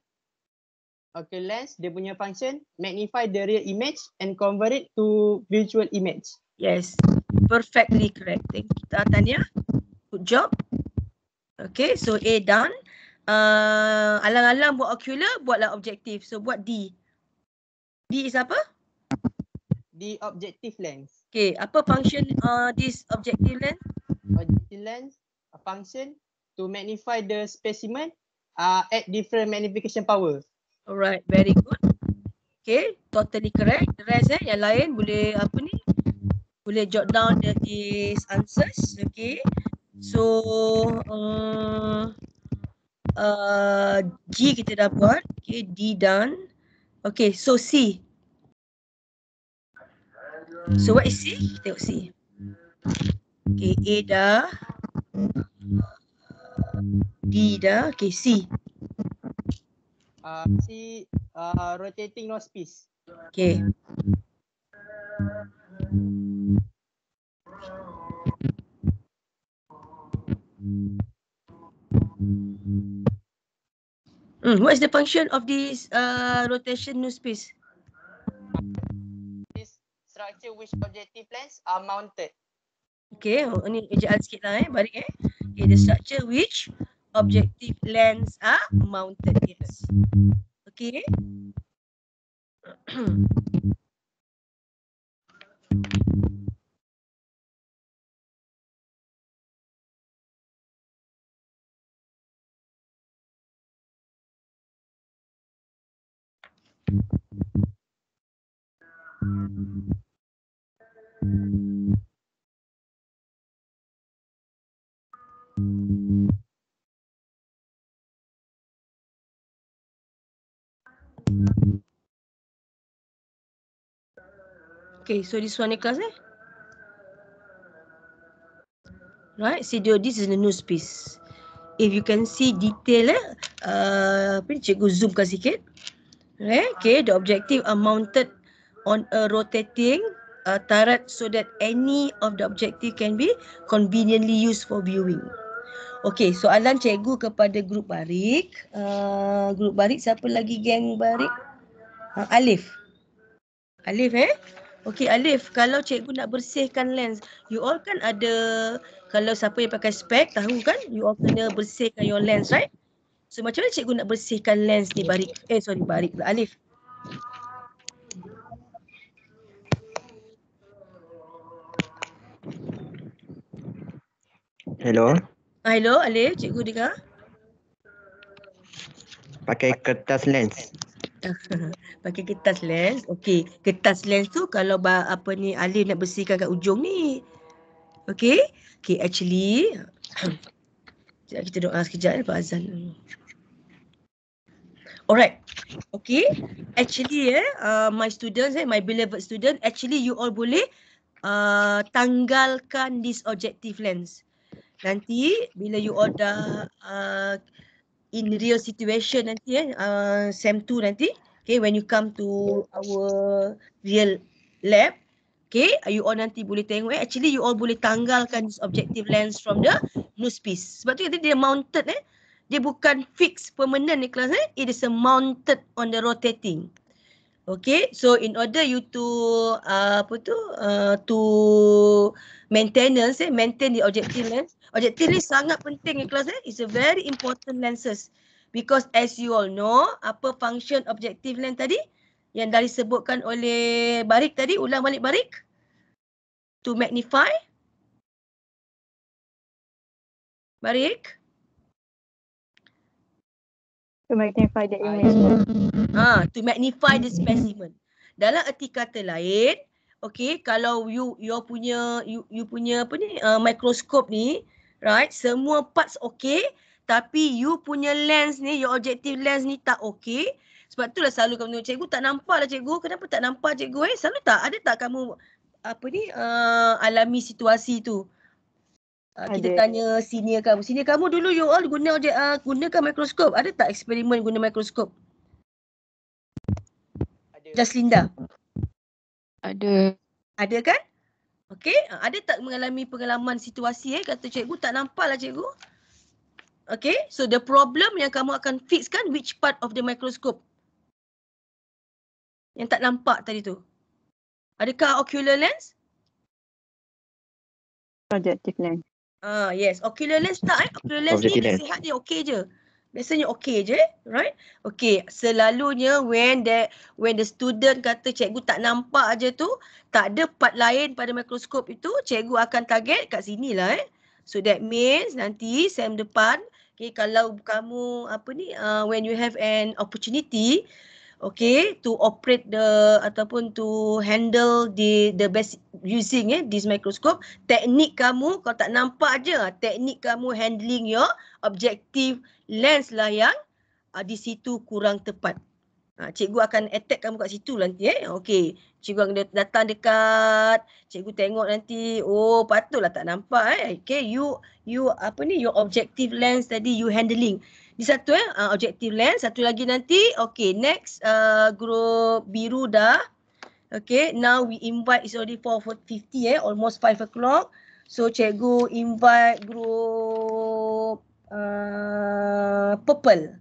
Speaker 1: Okay, lens dia punya function magnify the real image and convert it to virtual image. Yes perfectly correct. Thank you, Tanya. Good job. Okay, so A done. Uh, alang-alang buat ocular, buatlah objektif. So buat D. D is apa? D objective lens. Okay, apa function uh, this objective lens? Objective lens, a uh, function to magnify the specimen uh, at different magnification power. Alright, very good. Okay, totally correct. The rest eh, yang lain boleh apa ni? boleh jot down the his answers okay so uh, uh, G kita dah buat okay D done okay so C so what is C kita tengok C okay A dah D dah okay C uh, C uh, rotating nose piece okay Mm, what is the function of this uh, rotation new space? This structure which objective lens are mounted. Okay, oh, ni kejap sikit lah eh, balik eh. Okay, the structure which objective lens are mounted. Yes. Okay. Hmm. Okay, so this one, Niklas, eh? Right, see, so this is the new space. If you can see detail, eh? Uh, cikgu zoom ke sikit. Eh, okay, the objective are mounted on a rotating uh, turret so that any of the objective can be conveniently used for viewing. Okay, soalan cegu kepada grup barik. Uh, grup barik, siapa lagi geng barik? Uh, Alif. Alif eh? Okay, Alif, kalau cegu nak bersihkan lens, you all kan ada, kalau siapa yang pakai spek, tahu kan? You all kena bersihkan your lens, right? So macam mana cikgu nak bersihkan lens ni Barik? Eh sorry Barik pula Alif. Hello. Ah, hello Alif, cikgu dengar.
Speaker 2: Pakai kertas lens.
Speaker 1: Pakai kertas lens. Okey, kertas lens tu kalau apa ni Alif nak bersihkan kat ujung ni. Okey? Okey, actually Sekejap kita doa sekejap ya Pak Azan. Hmm. Alright. Okay. Actually, eh, uh, my students, eh, my beloved student, actually you all boleh uh, tanggalkan this objective lens. Nanti bila you all dah uh, in real situation nanti, eh, uh, SEM2 nanti, okay, when you come to our real lab, okay, you all nanti boleh tengok, eh, actually you all boleh tanggalkan this objective lens from the nose piece. Sebab tu dia mounted, eh, dia bukan fix permanent ni kelas eh it is a mounted on the rotating okay so in order you to uh, apa tu uh, to maintenance eh maintain the objective lens objective lens sangat penting ni eh, kelas eh it's a very important lenses because as you all know apa function objective lens tadi yang dari sebutkan oleh Barik tadi ulang balik Barik to magnify Barik To magnify the image. Ha, to magnify the specimen. Dalam erti kata lain, okay, kalau you you punya you, you punya apa ni, uh, microscope ni, right, semua parts okay, tapi you punya lens ni, your objective lens ni tak okay, sebab itulah selalu kamu tengok cikgu, tak nampak lah cikgu, kenapa tak nampak cikgu eh, selalu tak, ada tak kamu apa ni, uh, alami situasi tu, Ah, kita tanya senior kamu. Senior kamu dulu you all guna objek uh, ah, gunakan mikroskop. Ada tak eksperimen guna mikroskop? Ada. Linda. Ada. Ada kan? Okey, ah, ada tak mengalami pengalaman situasi eh kata cikgu tak nampak lah cikgu. Okey, so the problem yang kamu akan fix kan which part of the microscope? Yang tak nampak tadi tu. Adakah ocular lens?
Speaker 3: Projective lens.
Speaker 1: Ah yes. Ocular lens tak eh. Ocular lens ni sihat ni okey je. Biasanya okey je, right? Okey, selalunya when the when the student kata cikgu tak nampak aja tu, tak ada part lain pada mikroskop itu, cikgu akan target kat sini lah eh. So that means nanti sem depan, okay, kalau kamu apa ni, uh, when you have an opportunity, okay to operate the ataupun to handle the the best using eh this microscope teknik kamu kau tak nampak aja ah, teknik kamu handling your objective lens lah yang uh, di situ kurang tepat Ha, cikgu akan attack kamu kat situ nanti eh. Okey. Cikgu akan datang dekat. Cikgu tengok nanti. Oh patutlah tak nampak eh. Okey. You, you apa ni. Your objective lens tadi you handling. Di satu eh, uh, objektif lens. Satu lagi nanti. Okay, next uh, group biru dah. Okay, now we invite. It's already 4.50 eh, almost 5 o'clock. So, cikgu invite group uh, purple.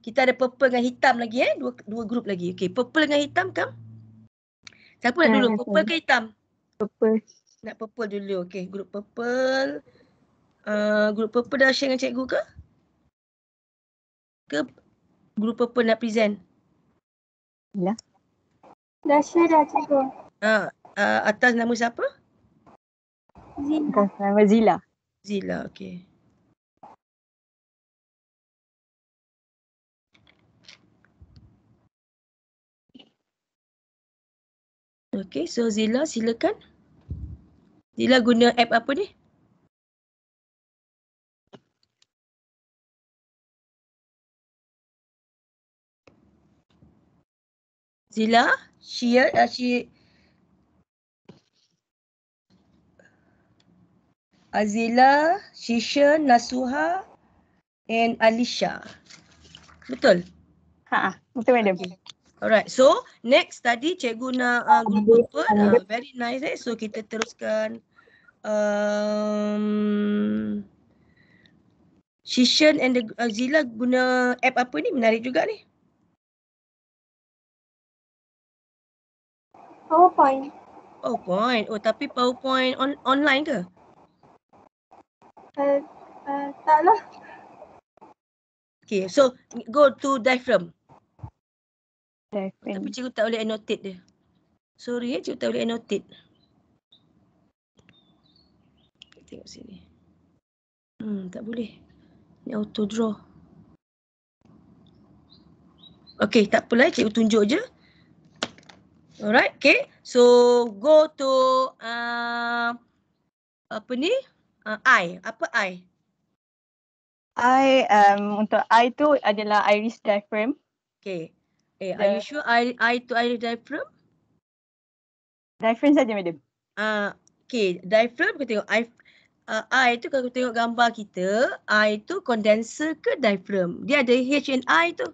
Speaker 1: Kita ada purple dengan hitam lagi eh. Dua dua group lagi. Okay, purple dengan hitam kan? Siapa nak dulu? Purple ke hitam? Purple. Nak purple dulu. Okay, Group purple. Uh, grup purple dah share dengan cikgu ke? Okay ke grup apa nak present?
Speaker 4: Bila? Dasha dah cikgu.
Speaker 1: Ah, uh, atas nama siapa?
Speaker 4: Zila. Zila. Zila, okey. Okay, so Zila silakan. Zila guna app apa ni? Uh,
Speaker 1: Zila, she, uh, she, Azila, Shisha, Nasuha, and Alicia. Betul? Haa, ha. betul madam. Okay. Alright, so next tadi cikgu nak uh, group purple. Uh, very nice eh. So kita teruskan. Um, Shishan and the, uh, Zila guna app apa ni? Menarik juga ni. PowerPoint. PowerPoint. Oh, tapi PowerPoint on online ke? Uh, eh, uh, eh, taklah. Okay, so go to diaphragm. diaphragm. Tapi cikgu tak boleh annotate dia. Sorry, eh, cikgu tak boleh annotate. Kita tengok sini. Hmm, tak boleh. Ni auto draw. Okay, tak apalah cikgu tunjuk je. Alright, okay. So go to uh, apa ni? Uh, I apa I? I um untuk I tu adalah iris diaphragm. Okay. Eh, The... are you sure I I tu iris diaphragm? Diaphragm saja, madam. Ah, uh, okay. Diaphragm kita tengok I uh, I tu kalau kita tengok gambar kita, I tu condenser ke diaphragm? Dia ada H and I tu. Ah,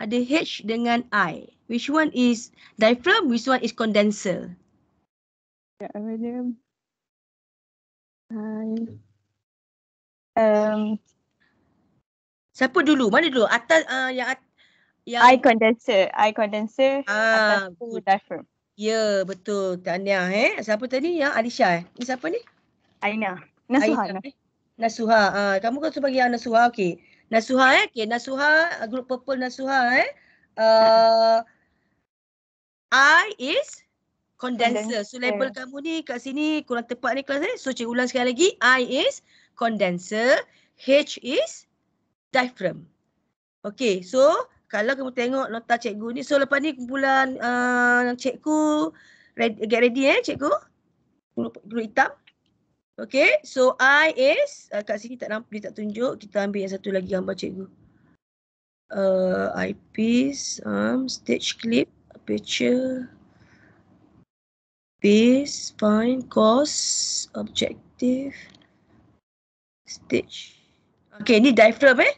Speaker 1: ada H dengan I. Which one is diaphragm, which one is condenser? Ya, apa dia? Um, Siapa dulu? Mana dulu? Atas uh, yang, yang... I condenser. I condenser. Ah, atas tu diaphragm. Ya, yeah, betul. Tanya eh. Siapa tadi? Yang Alisha eh? Ini siapa ni? Aina. Nasuha. Aina, eh. Nasuha. Ah, kamu kan sebagai Nasuha. Okey. Nasuha eh. Okay, Nasuha, uh, group purple Nasuha eh. Uh, I is condenser. So label yeah. kamu ni kat sini kurang tepat ni kelas ni. Eh? So cik ulang sekali lagi. I is condenser. H is diaphragm. Okay, so kalau kamu tengok nota cikgu ni. So lepas ni kumpulan uh, cikgu, ready, get ready eh cikgu. Grup, grup hitam. Okay, so I is uh, kat sini tak nampak, dia tak tunjuk. Kita ambil yang satu lagi gambar cikgu. Uh, piece, um, stitch clip, picture, piece, fine, cause, objective, stitch. Okay, ni diaphragm eh.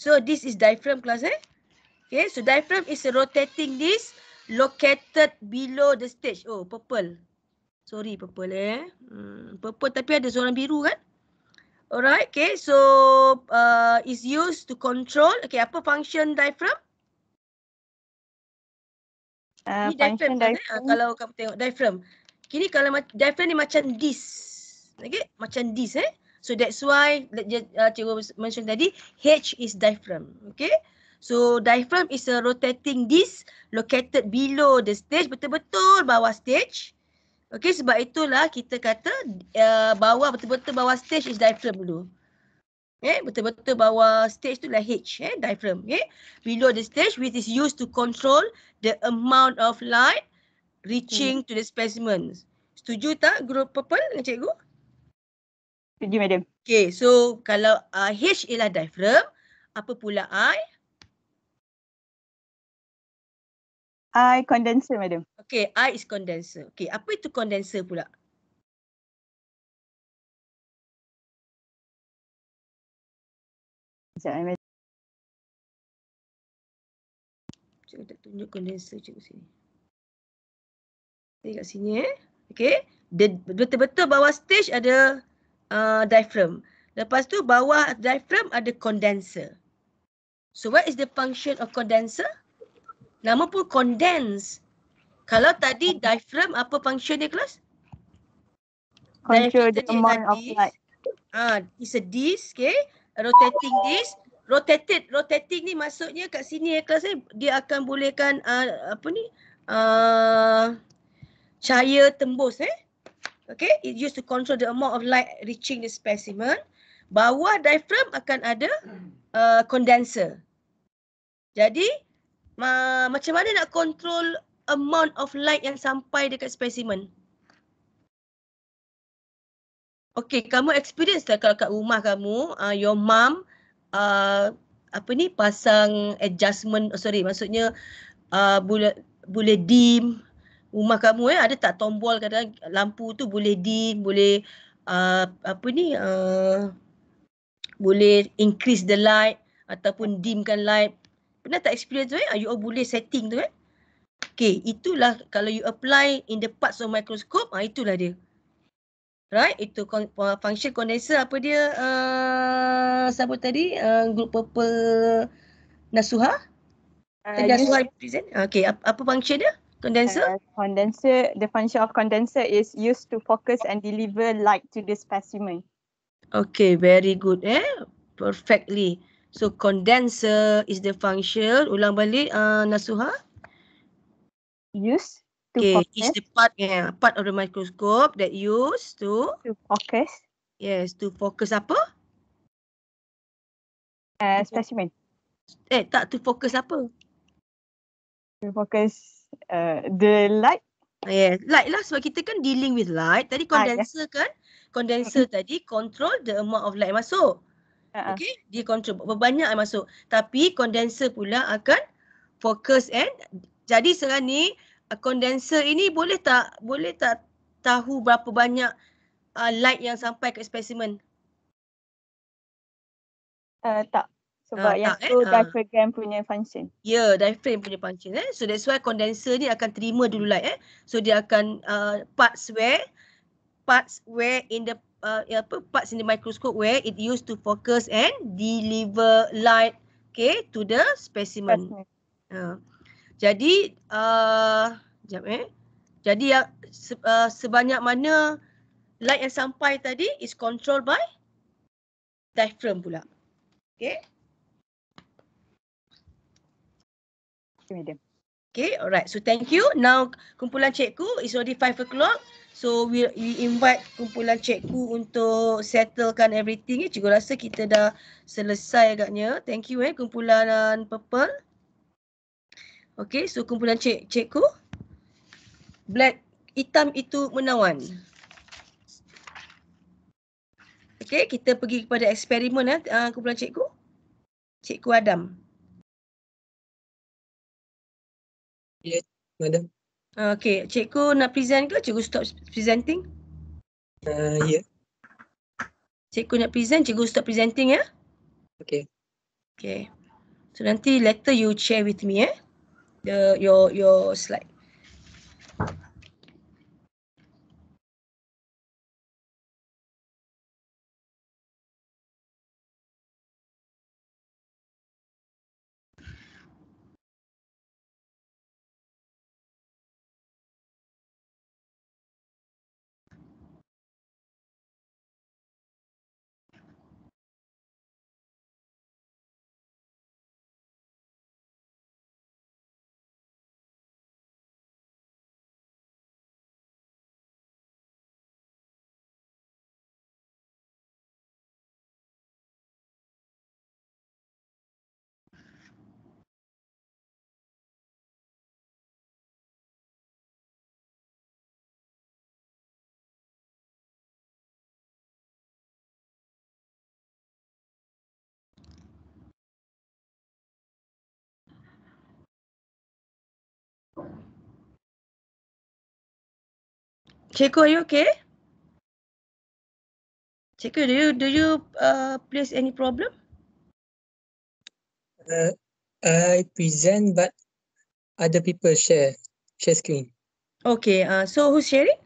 Speaker 1: So this is diaphragm class eh. Okay, so diaphragm is a rotating disc located below the stage. Oh, purple. Sorry purple eh. Hmm, purple tapi ada zona biru kan? Alright, okay. So, uh, is used to control. Okay, apa function diaphragm? Uh, ni diaphragm, diaphragm. Kan, eh? Ah, kalau kamu tengok diaphragm. Kini kalau diaphragm ni macam this. Okay, macam this eh. So, that's why uh, cikgu mention tadi, H is diaphragm. Okay. So, diaphragm is a rotating disc located below the stage, betul-betul bawah stage. Okey sebab itulah kita kata uh, bawah betul-betul bawah stage is diaphragm dulu. Eh betul-betul bawah stage tu lah H eh diaphragm okay. Eh. Below the stage which is used to control the amount of light reaching hmm. to the specimen. Setuju tak group purple dengan cikgu? Setuju madam. Okay so kalau uh, H ialah diaphragm apa pula I?
Speaker 4: I condenser madam.
Speaker 1: Okay, I is condenser. Okay, apa itu
Speaker 4: condenser pula? Eh, madam.
Speaker 1: Cikgu tak tunjuk condenser cikgu sini. Okay, kat sini eh. Okay, betul-betul bawah stage ada uh, diaphragm. Lepas tu bawah diaphragm ada condenser. So what is the function of condenser? nama pun condense. Kalau tadi diaphragm apa function dia kelas? Control the amount of light. Ah, uh, it's a disc, okay? A rotating disc. Rotated, rotating ni maksudnya kat sini ya kelas ni eh, dia akan bolehkan uh, apa ni? Uh, cahaya tembus eh. Okay, it used to control the amount of light reaching the specimen. Bawah diaphragm akan ada uh, condenser. Jadi macam mana nak control amount of light yang sampai dekat specimen? Okay, kamu experience tak lah kalau kat rumah kamu, uh, your mom uh, apa ni pasang adjustment, oh, sorry maksudnya uh, boleh, boleh dim rumah kamu eh, ada tak tombol kadang lampu tu boleh dim, boleh uh, apa ni uh, boleh increase the light ataupun dimkan light pernah tak experience tu eh? Ah, you all boleh setting tu eh? Okay, itulah kalau you apply in the parts of microscope, ah itulah dia. Right, itu function condenser apa dia? Uh, siapa tadi? Uh, group purple Nasuha? Uh, Nasuha present. Okay, apa function dia? Condenser? Uh, condenser, the function of condenser is used to focus and deliver light to the specimen. Okay, very good eh. Perfectly. So condenser is the function. Ulang balik uh, Nasuha. Use. Okay, is the part yeah, part of the microscope that used to, to focus. Yes, to focus apa? Uh, specimen. Eh, tak to focus apa? To focus uh, the light. Yes, yeah, light lah sebab kita kan dealing with light. Tadi ah, condenser light, kan? Yeah. Condenser mm-hmm. tadi control the amount of light masuk. Okay, dia kontrol. berbanyak yang masuk. Tapi kondenser pula akan fokus Eh, jadi sekarang ni uh, kondenser ini boleh tak boleh tak tahu berapa banyak uh, light yang sampai ke specimen? Uh, tak. Sebab uh, yang tak, eh? tu eh? diaphragm uh. punya function. Ya, yeah, diaphragm punya function. Eh? So that's why condenser ni akan terima dulu light. Eh? So dia akan uh, parts where parts where in the uh, ya, apa parts in the microscope where it used to focus and deliver light okay to the specimen. Uh, jadi uh, jap eh. Jadi uh, se uh, sebanyak mana light yang sampai tadi is controlled by diaphragm pula. Okay. Okay, alright. So thank you. Now kumpulan cikgu is already 5 o'clock. So we, we invite kumpulan cikgu untuk settlekan everything. Eh. Cikgu rasa kita dah selesai agaknya. Thank you eh kumpulan purple. Okay so kumpulan cik, cikgu. Black hitam itu menawan. Okay kita pergi kepada eksperimen eh, ah, kumpulan cikgu. Cikgu Adam. Yes, Madam. Okay, cikgu nak present ke cikgu stop presenting? Uh, ya. Yeah. Cikgu nak present, cikgu stop presenting ya. Okay. Okay. So nanti later you share with me eh the your your slide. Cikgu, are you okay? Cikgu, do you do you uh, place any problem?
Speaker 6: Uh, I present, but
Speaker 4: other people share share screen.
Speaker 1: Okay. Uh, so who's sharing?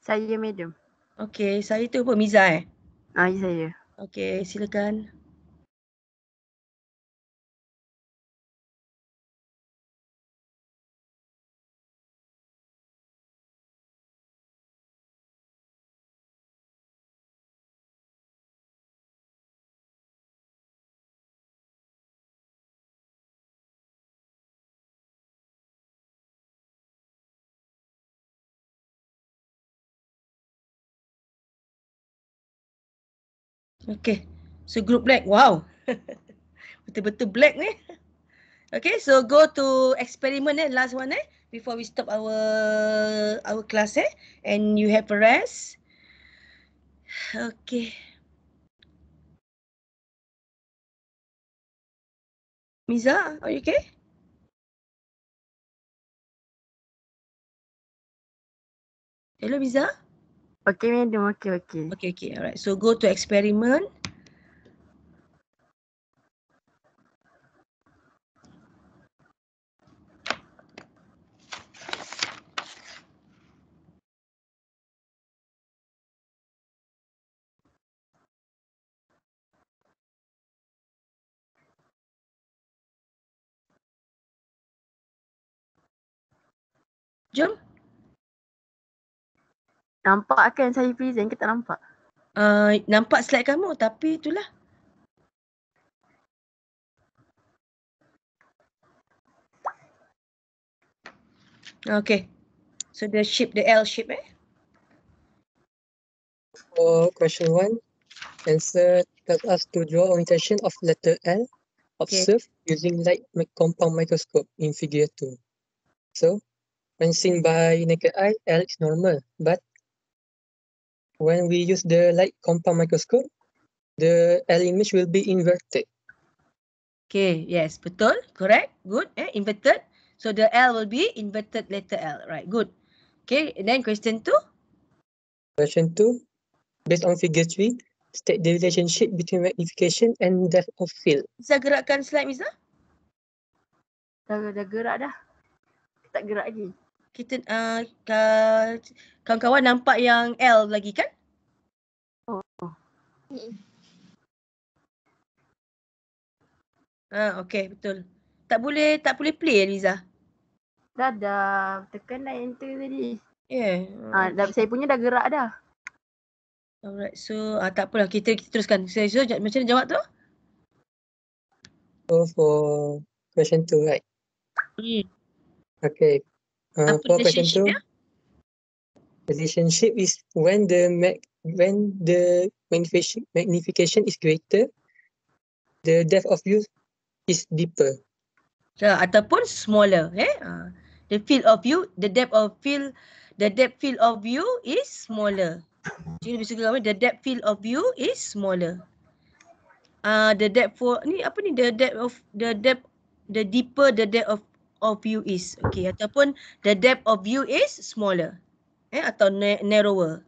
Speaker 4: Saya, medium. Okay, saya tu pun Miza eh? Ah, ya, saya. Okay, silakan. Okay, so
Speaker 1: group black, wow. Betul-betul black ni. Okay, so go to experiment eh, last one eh. Before we stop our our class eh. And you have a rest. Okay.
Speaker 4: Miza, are you okay? Hello, Miza.
Speaker 1: Miza. Okay, madam. Okay, okay. Okay, okay. All right. So go to experiment. Jump. Nampak kan saya present ke tak nampak? Uh, nampak slide kamu tapi itulah. Okay. So the shape, the L shape eh?
Speaker 6: For question one, answer tells us to draw orientation of letter L observe okay. using light compound microscope in figure two. So, when seen by naked eye, L is normal, but when we use the light compound microscope, the L image
Speaker 1: will be inverted. Okay, yes, betul, correct, good, eh, inverted. So the L will be inverted letter L, right, good. Okay, and then question two.
Speaker 6: Question two, based on figure three, state the relationship between magnification and depth of field.
Speaker 1: Bisa gerakkan slide, Misa? Dah, dah gerak dah. Tak gerak lagi kita uh, ka, kawan-kawan nampak yang L lagi kan? Oh. Ah, okay, betul. Tak boleh tak boleh play Liza. Dah dah tekan dah enter tadi. Yeah. Ah, dah, saya punya dah gerak dah. Alright, so ah, tak apalah kita kita teruskan. So, so macam mana jawab tu?
Speaker 6: Oh, for question 2, right? Hmm. Okay, Uh, apa question tu? Relationship is when the mag, when the magnification is greater,
Speaker 1: the depth of view is deeper. So, ataupun smaller, eh? Ah. The field of view, the depth of field, the depth field of view is smaller. Jadi basically the depth field of view is smaller. Ah, uh, the depth for ni apa ni? The depth of the depth, the deeper the depth of of view is okay ataupun the depth of view is smaller eh atau na narrower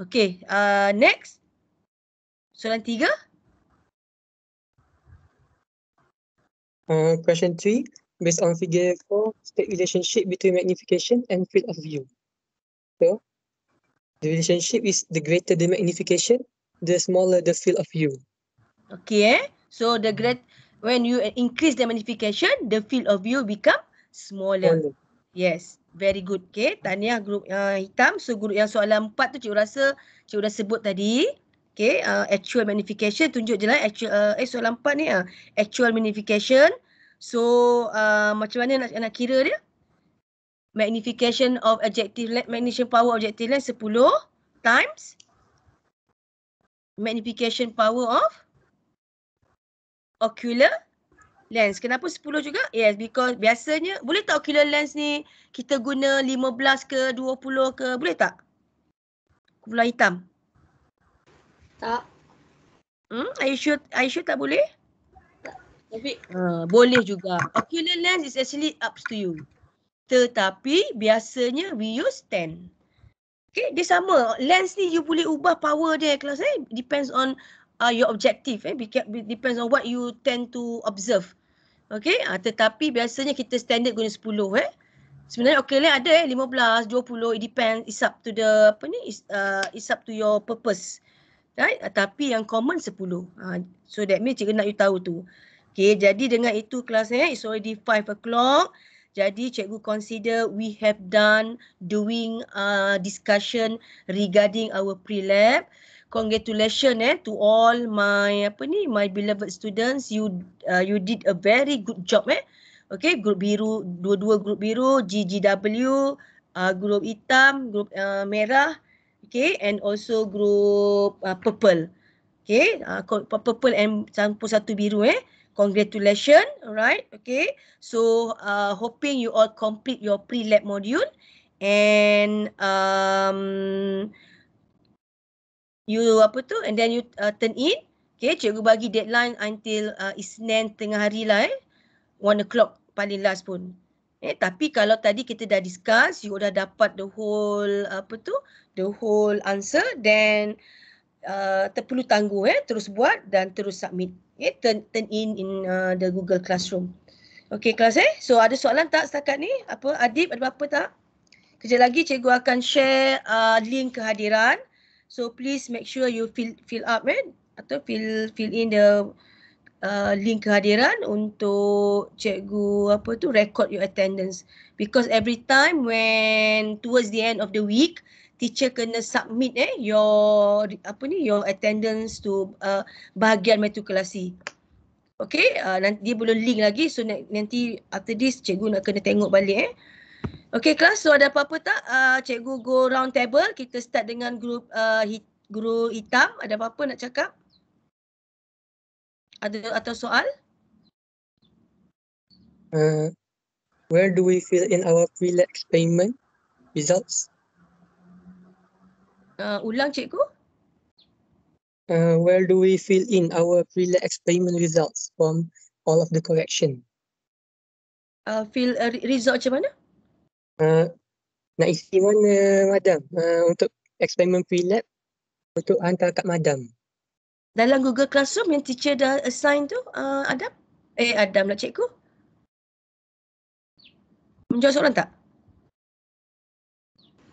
Speaker 1: okay uh, next soalan tiga
Speaker 6: uh, question three based on figure four state relationship between magnification and field of view so the relationship is the greater the magnification the smaller the field of view
Speaker 1: okay eh? so the great when you increase the magnification, the field of view become smaller. smaller. Yes, very good. Okay, tanya grup uh, hitam. So grup yang soalan empat tu cikgu rasa cikgu dah sebut tadi. Okay, uh, actual magnification tunjuk je lah. Actual, uh, eh, soalan empat ni uh, actual magnification. So uh, macam mana nak, nak kira dia? Magnification of objective lens, magnification power objective lens 10 times magnification power of ocular lens. Kenapa 10 juga? Yes, because biasanya boleh tak ocular lens ni kita guna 15 ke 20 ke? Boleh tak? Kumpulan hitam. Tak. Hmm, are you sure, are you sure tak boleh? Tapi uh, boleh juga. Ocular lens is actually up to you. Tetapi biasanya we use 10. Okay, dia sama. Lens ni you boleh ubah power dia kalau saya depends on uh, your objective. Eh? It depends on what you tend to observe. Okay, uh, tetapi biasanya kita standard guna 10. Eh? Sebenarnya okay lah ada eh? 15, 20. It depends. It's up to the apa ni? It's, uh, it's up to your purpose. Right? Uh, tapi yang common 10. Uh, so that means cikgu nak you tahu tu. Okay, jadi dengan itu kelas eh? it's already 5 o'clock. Jadi cikgu consider we have done doing uh, discussion regarding our pre-lab congratulations eh to all my apa ni my beloved students you uh, you did a very good job eh okay group biru dua-dua group biru GGW uh, grup hitam group uh, merah okay and also group uh, purple okay uh, purple and campur satu biru eh congratulations alright okay so uh, hoping you all complete your pre lab module and um you apa tu and then you uh, turn in. Okay, cikgu bagi deadline until uh, Isnin tengah hari lah eh. One o'clock paling last pun. Eh, tapi kalau tadi kita dah discuss, you dah dapat the whole apa tu, the whole answer then uh, terperlu tangguh eh, terus buat dan terus submit. Eh, turn, turn in in uh, the Google Classroom. Okay kelas eh. So ada soalan tak setakat ni? Apa Adib ada apa tak? Kejap lagi cikgu akan share uh, link kehadiran. So please make sure you fill fill up kan atau fill fill in the uh, link kehadiran untuk cikgu apa tu record your attendance because every time when towards the end of the week teacher kena submit eh your apa ni your attendance to uh, bahagian matrikulasi. Okay, uh, nanti dia boleh link lagi so nanti after this cikgu nak kena tengok balik eh. Okey, kelas, so ada apa-apa tak? Uh, cikgu go round table. Kita start dengan grup uh, ah, guru hitam. Ada apa-apa nak cakap? Ada atau soal?
Speaker 4: Uh,
Speaker 6: where do we fill in our pre-lab experiment results?
Speaker 1: Uh, ulang cikgu.
Speaker 6: Uh, where do we fill in our pre-lab experiment results from all of the correction?
Speaker 1: Uh, fill uh, result macam mana?
Speaker 6: Ah, nak isi mana madam uh, untuk
Speaker 1: eksperimen pre-lab untuk hantar kat madam? Dalam Google Classroom yang teacher dah assign tu, uh, Adam? Eh, Adam lah cikgu. Menjawab soalan tak?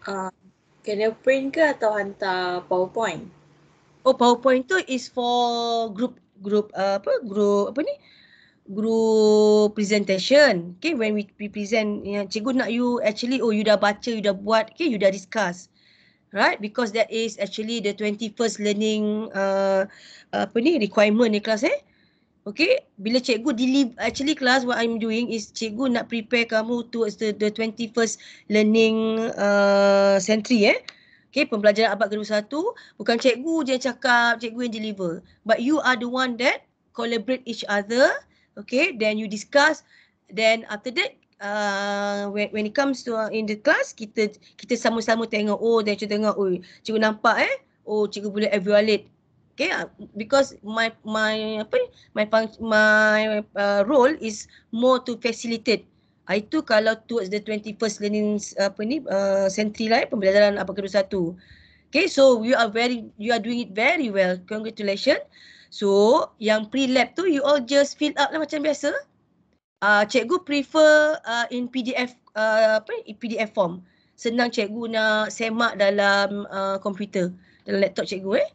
Speaker 1: Uh, kena print ke atau hantar PowerPoint? Oh, PowerPoint tu is for group group uh, apa? Group apa ni? guru presentation okay when we we present you cikgu nak you actually oh you dah baca you dah buat okay you dah discuss right because that is actually the 21st learning uh, apa ni requirement ni kelas eh okay bila cikgu deliver actually kelas what i'm doing is cikgu nak prepare kamu towards the, the 21st learning uh, century eh okay pembelajaran abad ke-21 bukan cikgu je cakap cikgu yang deliver but you are the one that collaborate each other okay then you discuss then after that uh, when, when it comes to uh, in the class kita kita sama-sama tengok oh dan cikgu tengok oh, cikgu nampak eh oh cikgu boleh evaluate okay uh, because my my apa ni my fun, my uh, role is more to facilitate uh, itu kalau towards the 21st learning apa ni uh, century lah eh, pembelajaran apa kedua satu Okay, so you are very, you are doing it very well. Congratulations. So yang pre-lab tu you all just fill up lah macam biasa. Uh, cikgu prefer uh, in PDF uh, ah, apa ni? PDF form. Senang cikgu nak semak dalam komputer. dalam laptop cikgu eh.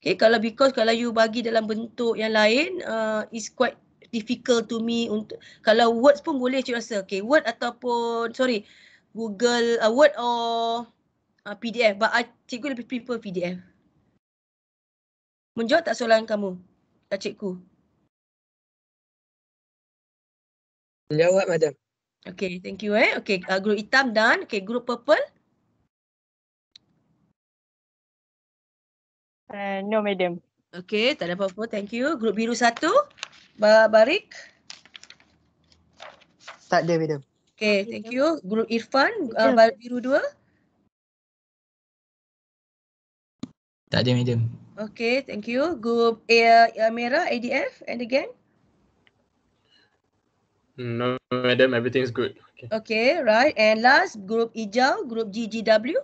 Speaker 1: Okay kalau because kalau you bagi dalam bentuk yang lain uh, is quite difficult to me untuk kalau words pun boleh cikgu rasa. Okay word ataupun sorry Google uh, word or uh, PDF but I, cikgu lebih prefer PDF. Menjawab tak soalan kamu,
Speaker 4: kak eh, cikgu? Menjawab, Madam. Okay, thank you. Eh. Okay, uh, grup hitam dan okay, group purple.
Speaker 1: Uh, no, Madam. Okay, tak ada apa-apa. Thank you. Group biru satu, Ba Barik.
Speaker 6: Tak
Speaker 4: ada, Madam.
Speaker 1: Okay, thank you. Group Irfan, uh, biru dua.
Speaker 4: Tak ada, Madam.
Speaker 1: Okay, thank you. Group uh, Merah, ADF, and again?
Speaker 5: No, madam,
Speaker 2: everything is good.
Speaker 1: Okay. okay, right. And last, group Ijau, group GGW?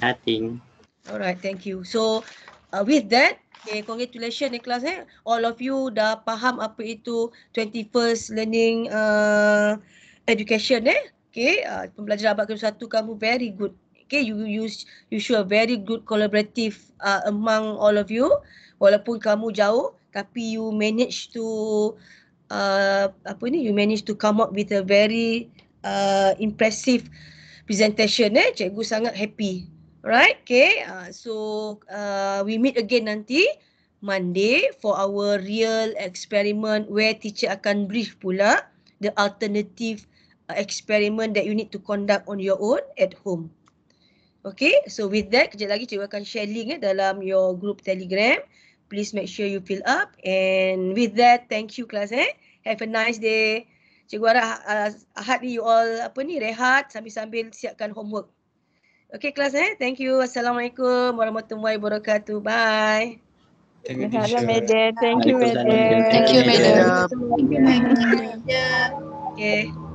Speaker 7: Nothing.
Speaker 1: All right, thank you. So, uh, with that, okay, congratulations, eh, class. Eh? All of you dah paham apa itu 21st learning uh, education. Eh? Okay, uh, pembelajaran abad ke-1 kamu very good okay you you you show a very good collaborative uh, among all of you walaupun kamu jauh tapi you manage to uh, apa ni you manage to come up with a very uh, impressive presentation eh cikgu sangat happy right okay uh, so uh, we meet again nanti Monday for our real experiment where teacher akan brief pula the alternative uh, experiment that you need to conduct on your own at home. Okay, so with that, kejap lagi cikgu akan share link eh, dalam your group telegram. Please make sure you fill up. And with that, thank you class. Eh. Have a nice day. Cikgu harap uh, ahad you all apa ni rehat sambil-sambil siapkan homework. Okay class, eh. thank you. Assalamualaikum warahmatullahi wabarakatuh. Bye. Thank you, Thank you, Thank you, Thank you, Thank
Speaker 4: you, Thank you,